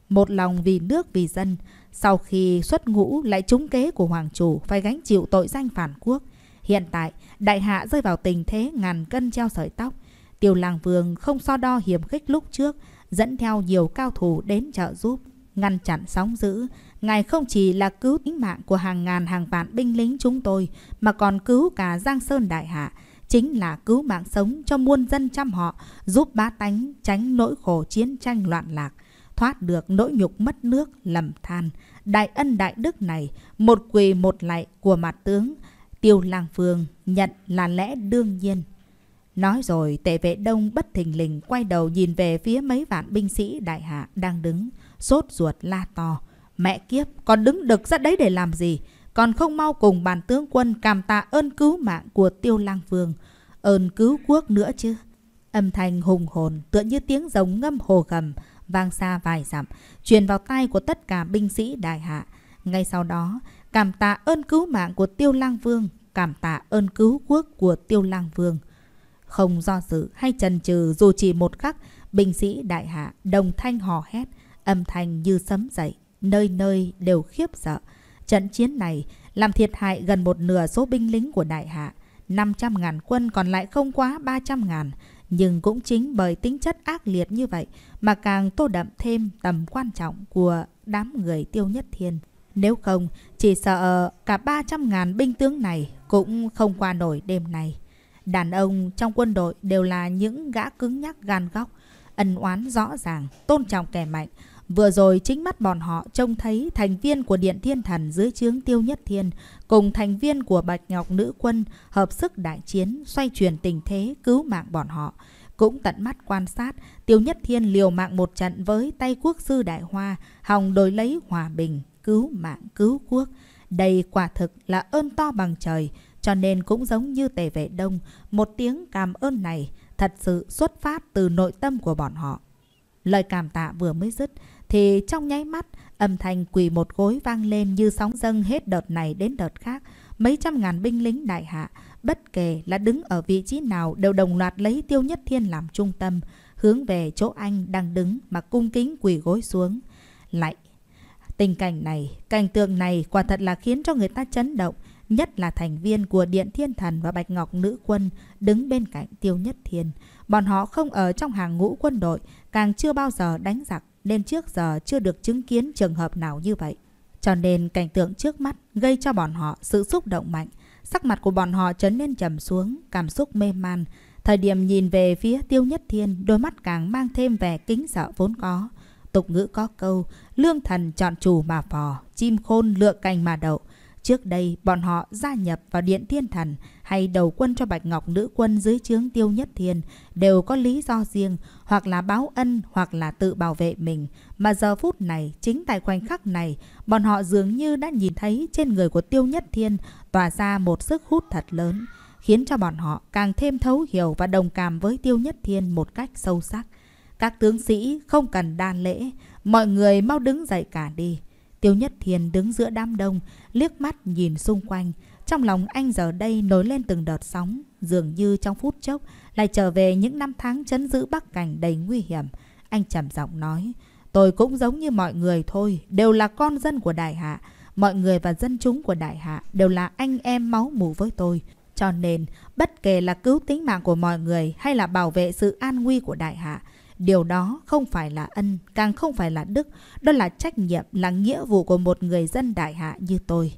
Một lòng vì nước vì dân, sau khi xuất ngũ lại trúng kế của hoàng chủ phải gánh chịu tội danh phản quốc. Hiện tại, đại hạ rơi vào tình thế ngàn cân treo sợi tóc. Tiêu Lang Vương không so đo hiểm khích lúc trước, dẫn theo nhiều cao thủ đến trợ giúp, ngăn chặn sóng dữ. Ngài không chỉ là cứu tính mạng của hàng ngàn hàng vạn binh lính chúng tôi, mà còn cứu cả Giang Sơn Đại Hạ. Chính là cứu mạng sống cho muôn dân trăm họ, giúp bá tánh tránh nỗi khổ chiến tranh loạn lạc, thoát được nỗi nhục mất nước, lầm than. Đại ân đại đức này, một quỳ một lạy của mặt tướng, Tiêu Lang Vương nhận là lẽ đương nhiên. Nói rồi tệ vệ đông bất thình lình quay đầu nhìn về phía mấy vạn binh sĩ đại hạ đang đứng, sốt ruột la to. Mẹ kiếp, con đứng đực ra đấy để làm gì? Còn không mau cùng bàn tướng quân cảm tạ ơn cứu mạng của tiêu lang vương. Ơn cứu quốc nữa chứ. Âm thanh hùng hồn tựa như tiếng giống ngâm hồ gầm, vang xa vài dặm, truyền vào tai của tất cả binh sĩ đại hạ. Ngay sau đó, cảm tạ ơn cứu mạng của tiêu lang vương, cảm tạ ơn cứu quốc của tiêu lang vương không do dự hay chần chừ dù chỉ một khắc, binh sĩ đại hạ đồng thanh hò hét, âm thanh như sấm dậy, nơi nơi đều khiếp sợ. Trận chiến này làm thiệt hại gần một nửa số binh lính của đại hạ. 500.000 quân còn lại không quá 300.000. Nhưng cũng chính bởi tính chất ác liệt như vậy mà càng tô đậm thêm tầm quan trọng của đám người tiêu nhất thiên. Nếu không, chỉ sợ cả 300.000 binh tướng này cũng không qua nổi đêm này. Đàn ông trong quân đội đều là những gã cứng nhắc gan góc, ân oán rõ ràng, tôn trọng kẻ mạnh. Vừa rồi chính mắt bọn họ trông thấy thành viên của Điện Thiên Thần dưới chướng Tiêu Nhất Thiên cùng thành viên của Bạch Ngọc Nữ Quân hợp sức đại chiến, xoay chuyển tình thế, cứu mạng bọn họ. Cũng tận mắt quan sát, Tiêu Nhất Thiên liều mạng một trận với tay quốc sư Đại Hoa, hòng đổi lấy hòa bình, cứu mạng, cứu quốc. Đây quả thực là ơn to bằng trời. Cho nên cũng giống như tề vệ đông, một tiếng cảm ơn này thật sự xuất phát từ nội tâm của bọn họ. Lời cảm tạ vừa mới dứt thì trong nháy mắt âm thanh quỳ một gối vang lên như sóng dâng hết đợt này đến đợt khác. Mấy trăm ngàn binh lính đại hạ, bất kể là đứng ở vị trí nào đều đồng loạt lấy Tiêu Nhất Thiên làm trung tâm, hướng về chỗ anh đang đứng mà cung kính quỳ gối xuống. Lại, tình cảnh này, cảnh tượng này quả thật là khiến cho người ta chấn động nhất là thành viên của Điện Thiên Thần và Bạch Ngọc Nữ Quân đứng bên cạnh Tiêu Nhất Thiên. Bọn họ không ở trong hàng ngũ quân đội, càng chưa bao giờ đánh giặc nên trước giờ chưa được chứng kiến trường hợp nào như vậy. Cho nên cảnh tượng trước mắt gây cho bọn họ sự xúc động mạnh, sắc mặt của bọn họ trở nên trầm xuống, cảm xúc mê man. Thời điểm nhìn về phía Tiêu Nhất Thiên, đôi mắt càng mang thêm vẻ kính sợ vốn có. Tục ngữ có câu, lương thần chọn chủ mà phò, chim khôn lựa cành mà đậu. Trước đây, bọn họ gia nhập vào Điện Thiên Thần hay đầu quân cho Bạch Ngọc Nữ Quân dưới chướng Tiêu Nhất Thiên đều có lý do riêng, hoặc là báo ân, hoặc là tự bảo vệ mình. Mà giờ phút này, chính tại khoảnh khắc này, bọn họ dường như đã nhìn thấy trên người của Tiêu Nhất Thiên tỏa ra một sức hút thật lớn, khiến cho bọn họ càng thêm thấu hiểu và đồng cảm với Tiêu Nhất Thiên một cách sâu sắc. Các tướng sĩ không cần đa lễ, mọi người mau đứng dậy cả đi. Tiêu Nhất Thiên đứng giữa đám đông, liếc mắt nhìn xung quanh. Trong lòng anh giờ đây nối lên từng đợt sóng, dường như trong phút chốc lại trở về những năm tháng chấn giữ Bắc Cảnh đầy nguy hiểm. Anh trầm giọng nói, tôi cũng giống như mọi người thôi, đều là con dân của Đại Hạ. Mọi người và dân chúng của Đại Hạ đều là anh em máu mủ với tôi. Cho nên, bất kể là cứu tính mạng của mọi người hay là bảo vệ sự an nguy của Đại Hạ, Điều đó không phải là ân, càng không phải là đức, đó là trách nhiệm, là nghĩa vụ của một người dân đại hạ như tôi.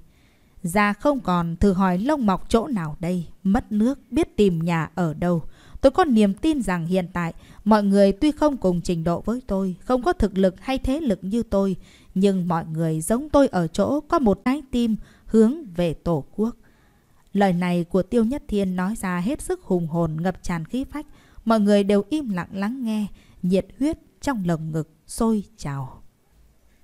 Già không còn, thử hỏi lông mọc chỗ nào đây, mất nước, biết tìm nhà ở đâu. Tôi có niềm tin rằng hiện tại, mọi người tuy không cùng trình độ với tôi, không có thực lực hay thế lực như tôi, nhưng mọi người giống tôi ở chỗ có một trái tim hướng về Tổ quốc. Lời này của Tiêu Nhất Thiên nói ra hết sức hùng hồn, ngập tràn khí phách. Mọi người đều im lặng lắng nghe nhiệt huyết trong lồng ngực sôi trào.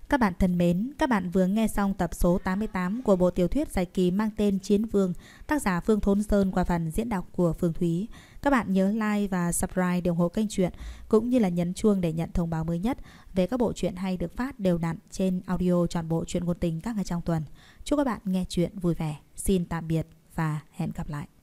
Các bạn thân mến, các bạn vừa nghe xong tập số 88 của bộ tiểu thuyết dài kỳ mang tên Chiến Vương, tác giả Phương Thôn Sơn qua phần diễn đọc của Phương Thúy. Các bạn nhớ like và subscribe để ủng hộ kênh truyện cũng như là nhấn chuông để nhận thông báo mới nhất về các bộ truyện hay được phát đều đặn trên audio toàn bộ truyện ngôn tình các ngày trong tuần. Chúc các bạn nghe truyện vui vẻ. Xin tạm biệt và hẹn gặp lại.